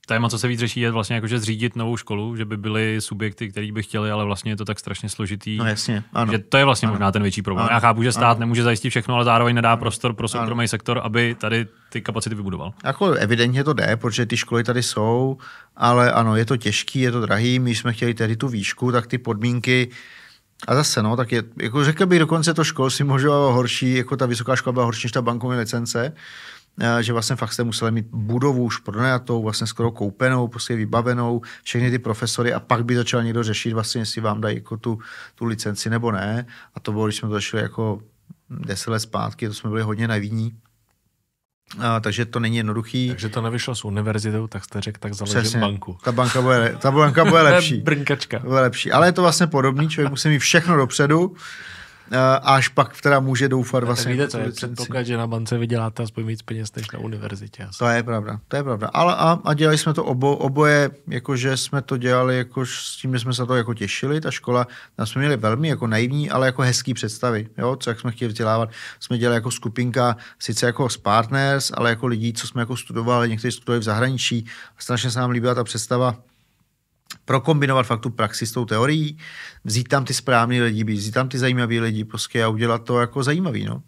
téma, co se víc řeší, je vlastně jakože zřídit novou školu, že by byly subjekty, který by chtěli, ale vlastně je to tak strašně složitý. No jasně, ano. Že to je vlastně ano. možná ten větší problém. Ano. Já chápu, že stát ano. nemůže zajistit všechno, ale zároveň nedá prostor pro soukromý sektor, aby tady ty kapacity vybudoval. Jako evidentně to jde, protože ty školy tady jsou, ale ano, je to těžký, je to drahý. My jsme chtěli tedy tu výšku, tak ty podmínky a zase, no, tak je, jako řekl bych, dokonce to školství možná horší, jako ta vysoká škola byla horší než ta bankovní licence, eh, že vlastně fakt jste museli mít budovu už pronajatou, vlastně skoro koupenou, prostě vybavenou, všechny ty profesory a pak by začal někdo řešit vlastně, jestli vám dají jako tu, tu licenci nebo ne. A to bylo, když jsme to začali jako deset let zpátky, to jsme byli hodně navíní. A, takže to není jednoduchý. Takže to nevyšlo s univerzitou, tak jste řekl, tak založím Přesně. banku. Ta banka bude, ta banka bude lepší. Brnkačka. Bude lepší. Ale je to vlastně podobný, člověk musí mít všechno dopředu Eh, až pak teda může doufat vlastně. Víte, co je předpoklad, že na bance vyděláte aspoň víc peněz než na univerzitě. Asi. To je pravda, to je pravda. Ale a, a dělali jsme to obo, oboje, jakože jsme to dělali jako s tím, že jsme se to jako těšili, ta škola, tam jsme měli velmi jako naivní, ale jako hezký představy, jo, co jak jsme chtěli vzdělávat. Jsme dělali jako skupinka, sice jako s partners, ale jako lidí, co jsme jako studovali, někteří studovali v zahraničí. Strašně se nám líbila ta představa, prokombinovat fakt tu praxi s tou teorií, vzít tam ty správný lidi, vzít tam ty zajímavý lidi prostě a udělat to jako zajímavý, no.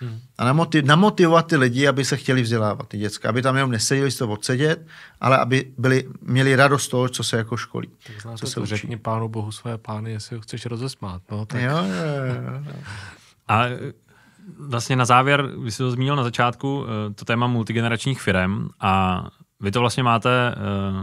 Hmm. A namotiv- namotivovat ty lidi, aby se chtěli vzdělávat, ty děcka, aby tam jenom neseděli si to odsedět, ale aby byli, měli radost toho, co se jako školí. Tak znáte co se to, učí. řekni pánu bohu své pány, jestli ho chceš rozesmát. No, tak... jo, jo, jo, jo. a vlastně na závěr, vy jste to zmínil na začátku, eh, to téma multigeneračních firm a vy to vlastně máte,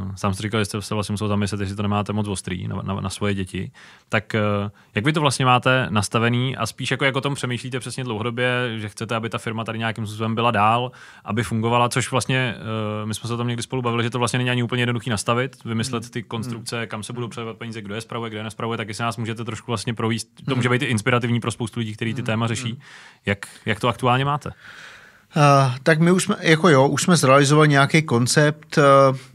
uh, sám jste říkal, že jste se vlastně musel zamyslet, jestli to nemáte moc ostrý na, na, na svoje děti, tak uh, jak vy to vlastně máte nastavený a spíš jako jak o tom přemýšlíte přesně dlouhodobě, že chcete, aby ta firma tady nějakým způsobem byla dál, aby fungovala, což vlastně, uh, my jsme se o tom někdy spolu bavili, že to vlastně není ani úplně jednoduchý nastavit, vymyslet hmm. ty konstrukce, hmm. kam se budou hmm. převádět peníze, kdo je spravuje, kdo je nespravuje, tak jestli nás můžete trošku vlastně províst, to může být i inspirativní pro spoustu lidí, kteří ty téma řeší. Jak, jak to aktuálně máte? Uh, tak my už jsme, jako jo, už jsme zrealizovali nějaký koncept, uh,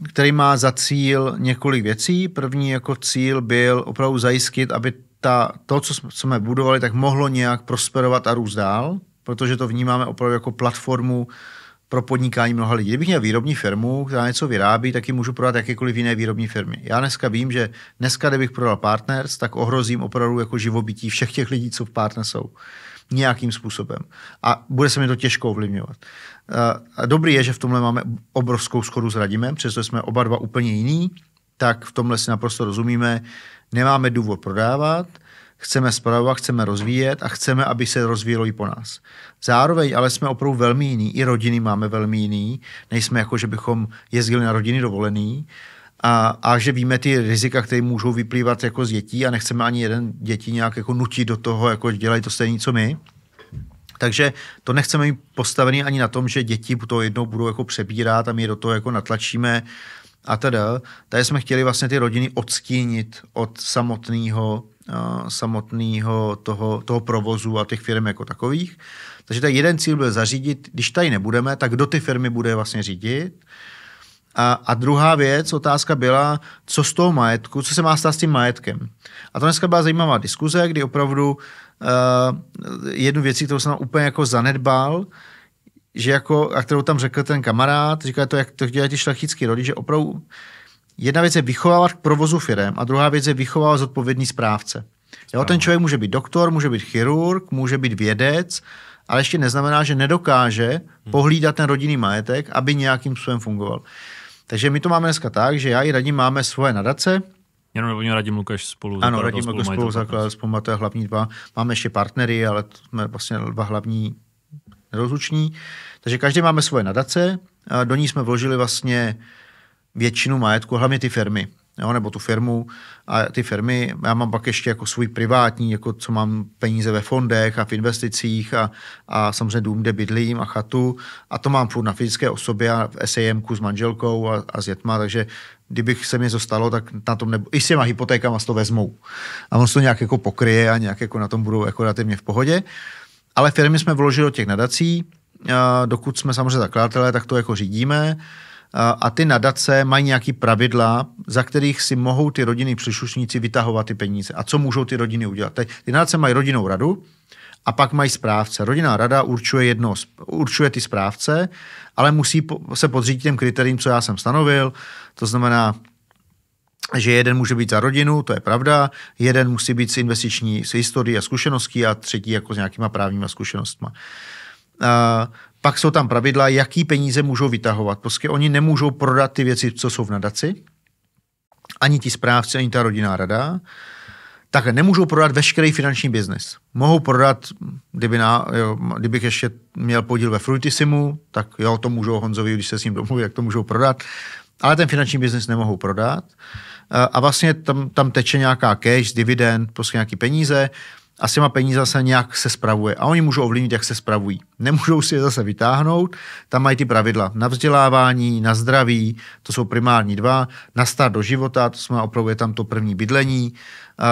který má za cíl několik věcí. První jako cíl byl opravdu zajistit, aby ta, to, co jsme, co jsme budovali, tak mohlo nějak prosperovat a růst dál, protože to vnímáme opravdu jako platformu pro podnikání mnoha lidí. Kdybych měl výrobní firmu, která něco vyrábí, tak ji můžu prodat jakékoliv jiné výrobní firmy. Já dneska vím, že dneska, kdybych prodal partners, tak ohrozím opravdu jako živobytí všech těch lidí, co v partner jsou nějakým způsobem. A bude se mi to těžko ovlivňovat. Eh, dobrý je, že v tomhle máme obrovskou schodu s Radimem, přesto jsme oba dva úplně jiný, tak v tomhle si naprosto rozumíme. Nemáme důvod prodávat, chceme spravovat, chceme rozvíjet a chceme, aby se rozvíjelo i po nás. Zároveň ale jsme opravdu velmi jiný, i rodiny máme velmi jiný, nejsme jako, že bychom jezdili na rodiny dovolený, a, a že víme ty rizika, které můžou vyplývat jako z dětí a nechceme ani jeden děti nějak jako nutit do toho, jako dělají to stejné, co my. Takže to nechceme mít postavený ani na tom, že děti to jednou budou jako přebírat a my je do toho jako natlačíme a teda. Tady jsme chtěli vlastně ty rodiny odstínit od samotného samotného toho, toho provozu a těch firm jako takových. Takže ten jeden cíl byl zařídit, když tady nebudeme, tak kdo ty firmy bude vlastně řídit. A, a druhá věc, otázka byla, co z toho majetku, co se má stát s tím majetkem. A to dneska byla zajímavá diskuze, kdy opravdu uh, jednu věcí, kterou jsem úplně jako zanedbal, že jako, a kterou tam řekl ten kamarád, říká to, jak to dělají ti šlechtický že opravdu jedna věc je vychovávat k provozu firem a druhá věc je vychovávat zodpovědný správce. Jo, ten člověk může být doktor, může být chirurg, může být vědec, ale ještě neznamená, že nedokáže hmm. pohlídat ten rodinný majetek, aby nějakým způsobem fungoval. Takže my to máme dneska tak, že já i Radim máme svoje nadace, Jenom nebo Radim Lukáš spolu. Ano, Radim Lukáš spolu zakladatel, je hlavní dva. Máme ještě partnery, ale jsme vlastně dva hlavní rozluční. Takže každý máme svoje nadace. Do ní jsme vložili vlastně většinu majetku, hlavně ty firmy jo, nebo tu firmu a ty firmy, já mám pak ještě jako svůj privátní, jako co mám peníze ve fondech a v investicích a, a samozřejmě dům, kde bydlím a chatu a to mám furt na fyzické osobě a v SAMku e s manželkou a, a s dětma, takže kdybych se mi zostalo, tak na tom nebo, i s těma hypotékama to vezmou. A on se to nějak jako pokryje a nějak jako na tom budou jako relativně v pohodě. Ale firmy jsme vložili do těch nadací, dokud jsme samozřejmě zakladatelé, tak to jako řídíme a ty nadace mají nějaký pravidla, za kterých si mohou ty rodiny příslušníci vytahovat ty peníze. A co můžou ty rodiny udělat? Ty nadace mají rodinnou radu, a pak mají správce. Rodinná rada určuje, jedno, určuje ty správce, ale musí se podřídit těm kritériím, co já jsem stanovil. To znamená, že jeden může být za rodinu, to je pravda, jeden musí být s investiční s historií a zkušeností a třetí jako s nějakýma právníma zkušenostmi. Pak jsou tam pravidla, jaký peníze můžou vytahovat. Prostě oni nemůžou prodat ty věci, co jsou v nadaci, ani ti správci, ani ta rodinná rada, tak nemůžou prodat veškerý finanční biznis. Mohou prodat, kdyby na, jo, kdybych ještě měl podíl ve Fruitisimu, tak jo, to můžou Honzovi, když se s ním domluví, jak to můžou prodat, ale ten finanční biznis nemohou prodat. A vlastně tam, tam teče nějaká cash, dividend, prostě nějaký peníze a s těma peníze se nějak se spravuje. A oni můžou ovlivnit, jak se spravují. Nemůžou si je zase vytáhnout, tam mají ty pravidla. Na vzdělávání, na zdraví, to jsou primární dva, na start do života, to jsme opravdu je tam to první bydlení, uh,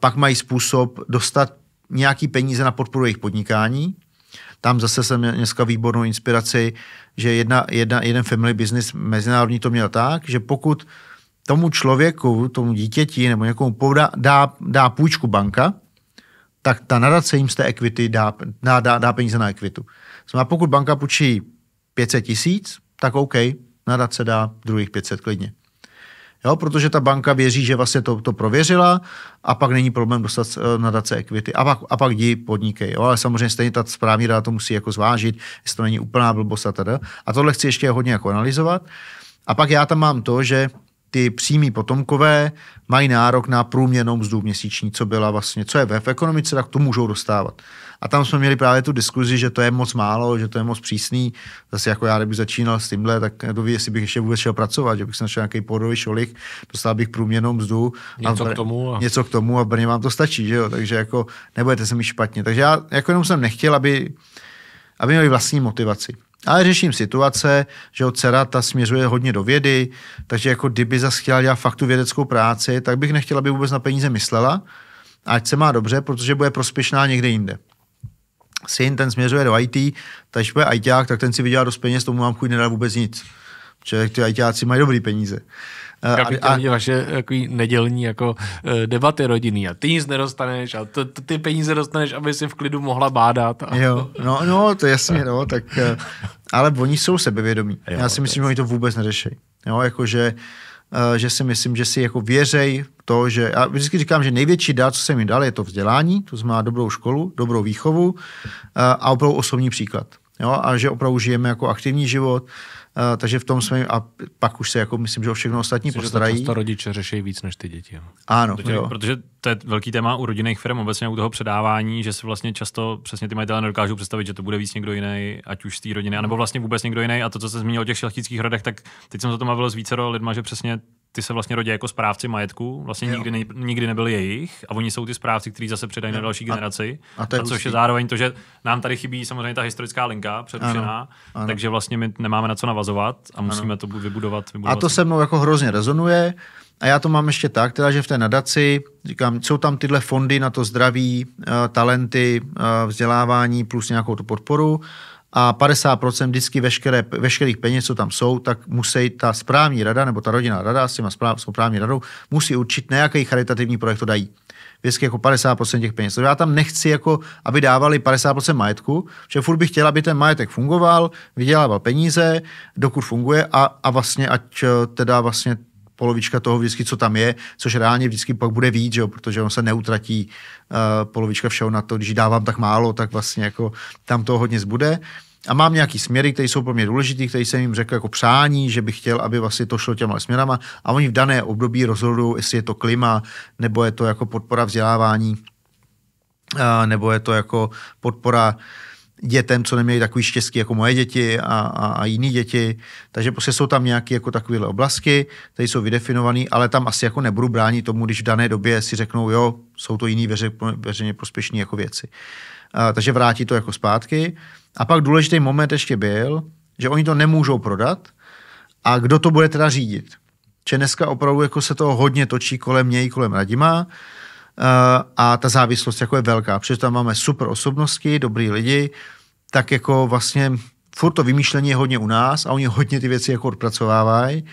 pak mají způsob dostat nějaký peníze na podporu jejich podnikání, tam zase jsem měl dneska výbornou inspiraci, že jedna, jedna, jeden family business mezinárodní to měl tak, že pokud tomu člověku, tomu dítěti nebo někomu podá, dá, dá půjčku banka, tak ta nadace jim z té equity dá, dá, dá, dá peníze na equity. Znamená, pokud banka půjčí 500 tisíc, tak OK, nadace dá druhých 500 klidně. Jo, protože ta banka věří, že vlastně to, to prověřila a pak není problém dostat eh, dace equity. A pak, a pak jdi podnikej. Jo, ale samozřejmě stejně ta správní rada to musí jako zvážit, jestli to není úplná blbost a teda. A tohle chci ještě hodně jako analyzovat. A pak já tam mám to, že ty přímí potomkové mají nárok na průměrnou mzdu měsíční, co byla vlastně, co je ve ekonomice, tak to můžou dostávat. A tam jsme měli právě tu diskuzi, že to je moc málo, že to je moc přísný. Zase jako já, kdybych začínal s tímhle, tak kdo ví, jestli bych ještě vůbec šel pracovat, že bych se našel nějaký porový šolik, dostal bych průměrnou mzdu. Něco, a Brně, k tomu a... něco k tomu a Brně vám to stačí, že jo? Takže jako nebudete se mi špatně. Takže já jako jenom jsem nechtěl, aby, aby měli vlastní motivaci. Ale řeším situace, že od dcera ta směřuje hodně do vědy, takže jako kdyby zase chtěla dělat fakt tu vědeckou práci, tak bych nechtěla, aby vůbec na peníze myslela, ať se má dobře, protože bude prospěšná někde jinde. Syn ten směřuje do IT, takže bude ITák, tak ten si vydělá dost peněz, tomu mám chuť nedat vůbec nic. Protože ty ITáci mají dobrý peníze. Já bych a, a, vaše jako nedělní jako eh, debaty rodinný a ty nic nedostaneš a t, t, ty peníze dostaneš, aby si v klidu mohla bádat. A... Jo, no, no, to jasně, no, tak, eh, ale oni jsou sebevědomí. Jo, Já si myslím, že oni to vůbec neřeší. Jo, jakože že si myslím, že si jako věřej to, že, já vždycky říkám, že největší dát, co jsem jim dal, je to vzdělání, to znamená dobrou školu, dobrou výchovu a opravdu osobní příklad. Jo, a že opravdu žijeme jako aktivní život, Eh, takže v tom jsme, a pak už se jako myslím, že o všechno ostatní myslím, postarají. Že to rodiče řeší víc než ty děti. Jo. Ano, Protože, jo. protože to je velký téma u rodinných firm obecně u toho předávání, že se vlastně často přesně ty majitelé nedokážou představit, že to bude víc někdo jiný, ať už z té rodiny, anebo vlastně vůbec někdo jiný. A to, co se zmínil o těch šlechtických rodech, tak teď jsem za to mluvil s více lidma, že přesně ty se vlastně rodí jako správci majetku, vlastně nikdy, ne, nikdy nebyli jejich a oni jsou ty správci, kteří zase předají jo. na další a, generaci. A, to je a což hustý. je zároveň to, že nám tady chybí samozřejmě ta historická linka přerušená, ano, ano. takže vlastně my nemáme na co navazovat a musíme ano. to vybudovat, vybudovat. A to se mnou jako hrozně rezonuje. A já to mám ještě tak, teda, že v té nadaci, říkám, jsou tam tyhle fondy na to zdraví, eh, talenty, eh, vzdělávání plus nějakou tu podporu a 50% vždycky veškeré, veškerých peněz, co tam jsou, tak musí ta správní rada nebo ta rodinná rada s těma správ, správní radou musí určit, na jaký charitativní projekt to dají. Vždycky jako 50% těch peněz. Já tam nechci, jako, aby dávali 50% majetku, že furt bych chtěl, aby ten majetek fungoval, vydělával peníze, dokud funguje a, a vlastně ať eh, teda vlastně polovička toho vždycky, co tam je, což reálně vždycky pak bude víc, jo, protože on se neutratí uh, polovička všeho na to, když dávám tak málo, tak vlastně jako tam toho hodně zbude. A mám nějaký směry, které jsou pro mě důležité, které jsem jim řekl jako přání, že bych chtěl, aby vlastně to šlo těma směrama. A oni v dané období rozhodují, jestli je to klima, nebo je to jako podpora vzdělávání, uh, nebo je to jako podpora uh, dětem, co neměli takový štěstí jako moje děti a, a, a jiný děti. Takže prostě jsou tam nějaké jako takovéhle oblasti, které jsou vydefinované, ale tam asi jako nebudu bránit tomu, když v dané době si řeknou, jo, jsou to jiné veře, veřejně prospěšné jako věci. A, takže vrátí to jako zpátky. A pak důležitý moment ještě byl, že oni to nemůžou prodat a kdo to bude teda řídit. Že dneska opravdu jako se to hodně točí kolem něj, kolem Radima Eh, a ta závislost jako je velká, protože tam máme super osobnosti, dobrý lidi, tak jako vlastně furt to vymýšlení je hodně u nás a oni hodně ty věci jako odpracovávají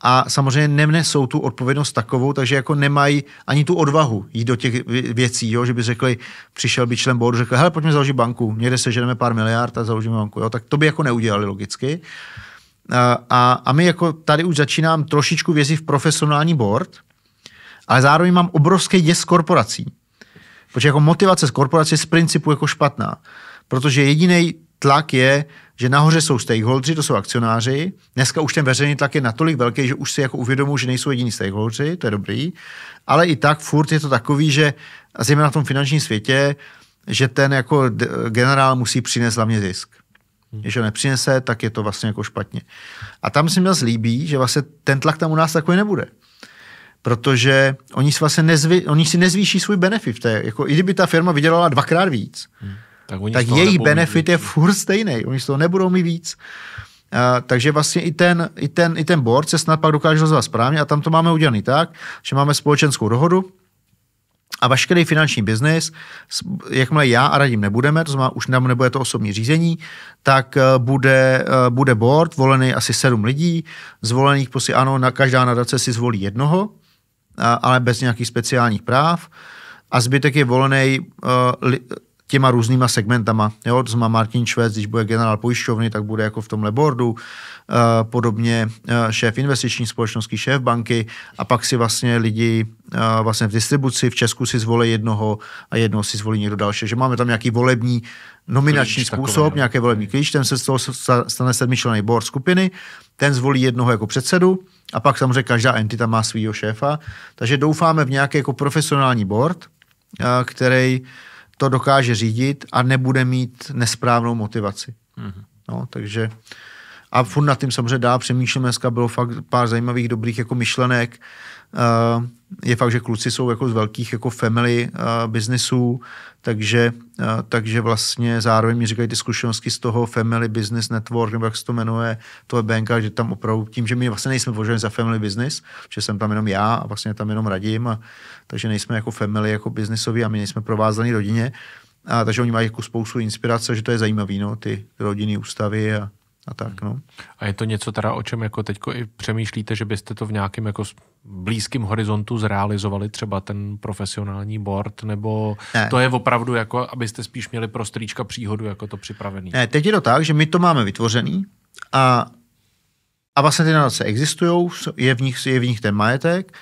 a samozřejmě nemnesou tu odpovědnost takovou, takže jako nemají ani tu odvahu jít do těch věcí, jo? že by řekli, přišel by člen boardu, řekl, hele, pojďme založit banku, někde seženeme pár miliard a založíme banku, jo? tak to by jako neudělali logicky. A, eh, a, a my jako tady už začínám trošičku vězit v profesionální board, ale zároveň mám obrovský děs korporací. Protože jako motivace z korporací je z principu jako špatná. Protože jediný tlak je, že nahoře jsou stakeholdři, to jsou akcionáři. Dneska už ten veřejný tlak je natolik velký, že už si jako uvědomují, že nejsou jediní stakeholdři, to je dobrý. Ale i tak furt je to takový, že zejména v tom finančním světě, že ten jako generál musí přinést hlavně zisk. Hmm. Když ho nepřinese, tak je to vlastně jako špatně. A tam se mi zlíbí, líbí, že vlastně ten tlak tam u nás takový nebude protože oni si, vlastně nezvy, oni si nezvýší svůj benefit. To je, jako, I kdyby ta firma vydělala dvakrát víc, hmm. tak, tak její benefit je furt stejný. Oni z toho nebudou mít víc. A, takže vlastně i ten, i, ten, i ten board se snad pak dokáže rozvat správně a tam to máme udělané tak, že máme společenskou dohodu a veškerý finanční biznis, jakmile já a radím nebudeme, to znamená, už nám nebude to osobní řízení, tak eh, bude, eh, bude board volený asi sedm lidí, zvolených prostě ano, na každá nadace si zvolí jednoho, ale bez nějakých speciálních práv a zbytek je volený eh, těma různýma segmentama. Jo, to znamená Martin Švec, když bude generál pojišťovny, tak bude jako v tomhle boardu, eh, podobně eh, šéf investiční společnosti, šéf banky a pak si vlastně lidi eh, vlastně v distribuci v Česku si zvolí jednoho a jednoho si zvolí někdo další. Že máme tam nějaký volební nominační klíč způsob, takový, no. nějaké volební klíč, ten se z toho stane sedmičlený board skupiny, ten zvolí jednoho jako předsedu a pak samozřejmě každá entita má svého šéfa. Takže doufáme v nějaký jako profesionální board, který to dokáže řídit a nebude mít nesprávnou motivaci. Mm-hmm. No, takže a furt nad tím samozřejmě dá, přemýšlíme, dneska bylo fakt pár zajímavých, dobrých jako myšlenek, Eh, je fakt, že kluci jsou jako z velkých jako family uh, eh, biznisů, takže, uh, takže vlastně zároveň mi říkají ty zkušenosti z toho family business network, nebo jak se to jmenuje, to je banka, že tam opravdu tím, že my vlastně nejsme vloženi za family business, že jsem tam jenom já a vlastně tam jenom radím, a, takže nejsme jako family, jako biznisoví a my nejsme provázaní rodině, a, takže oni mají jako spoustu inspirace, že to je zajímavé, no, ty rodinné ústavy a, a tak. Hmm. No. A je to něco teda, o čem jako teď i přemýšlíte, že byste to v nějakém jako blízkém horizontu zrealizovali, třeba ten profesionální board, nebo ne. to je opravdu jako, abyste spíš měli strýčka příhodu jako to připravený? Ne, teď je to tak, že my to máme vytvořený a, a vlastně ty nadace existují, je v nich, je v nich ten majetek,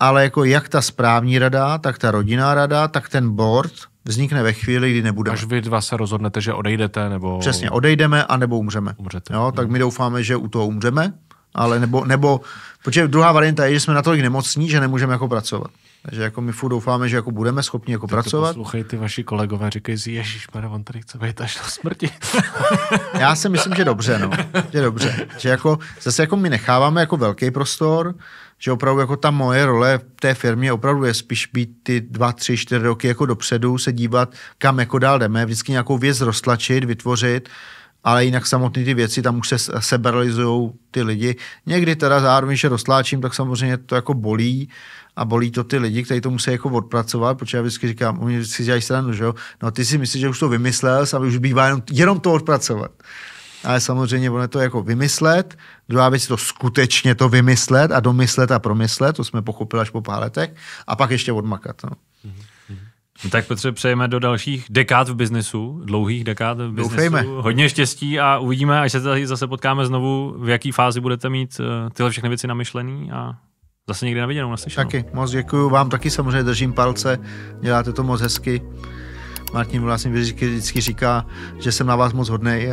ale jako jak ta správní rada, tak ta rodinná rada, tak ten board – vznikne ve chvíli, kdy nebude. Až vy dva se rozhodnete, že odejdete, nebo... Přesně, odejdeme a nebo umřeme. Umřete. Jo, tak mhm. my doufáme, že u toho umřeme, ale nebo, nebo, protože druhá varianta je, že jsme natolik nemocní, že nemůžeme jako pracovat. Takže jako my furt doufáme, že jako budeme schopni jako tak pracovat. Poslouchej ty vaši kolegové, říkají si, ježíš, pane, on tady chce být až do smrti. Já si myslím, že dobře, no. Že dobře. Že jako, zase jako my necháváme jako velký prostor, že opravdu jako ta moje role v té firmě opravdu je spíš být ty dva, tři, čtyři roky jako dopředu, se dívat, kam jako dál jdeme, vždycky nějakou věc roztlačit, vytvořit ale jinak samotné ty věci, tam už se seberalizují ty lidi. Někdy teda zároveň, že rozláčím, tak samozřejmě to jako bolí a bolí to ty lidi, kteří to musí jako odpracovat, protože já vždycky říkám, oni si dělají stranu, že jo? No ty si myslíš, že už to vymyslel, a už bývá jenom, jenom to odpracovat. Ale samozřejmě ono to jako vymyslet, druhá věc je to skutečně to vymyslet a domyslet a promyslet, to jsme pochopili až po pár letech, a pak ještě odmakat. No. Mm-hmm. No tak Petře, přejeme do dalších dekád v biznesu, dlouhých dekád v biznesu. Doufejme. Hodně štěstí a uvidíme, až se tady zase potkáme znovu, v jaký fázi budete mít eh, tyhle všechny věci namyšlený a zase někdy na viděnou, naslyšenou. Taky, moc děkuji vám taky samozřejmě držím palce, děláte to moc hezky. Martin vlastně vždycky, vždycky říká, že jsem na vás moc hodnej.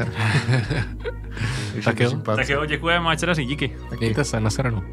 tak, jo. tak jo, děkujeme, ať se daří, díky. Tak mějte se, na shranu.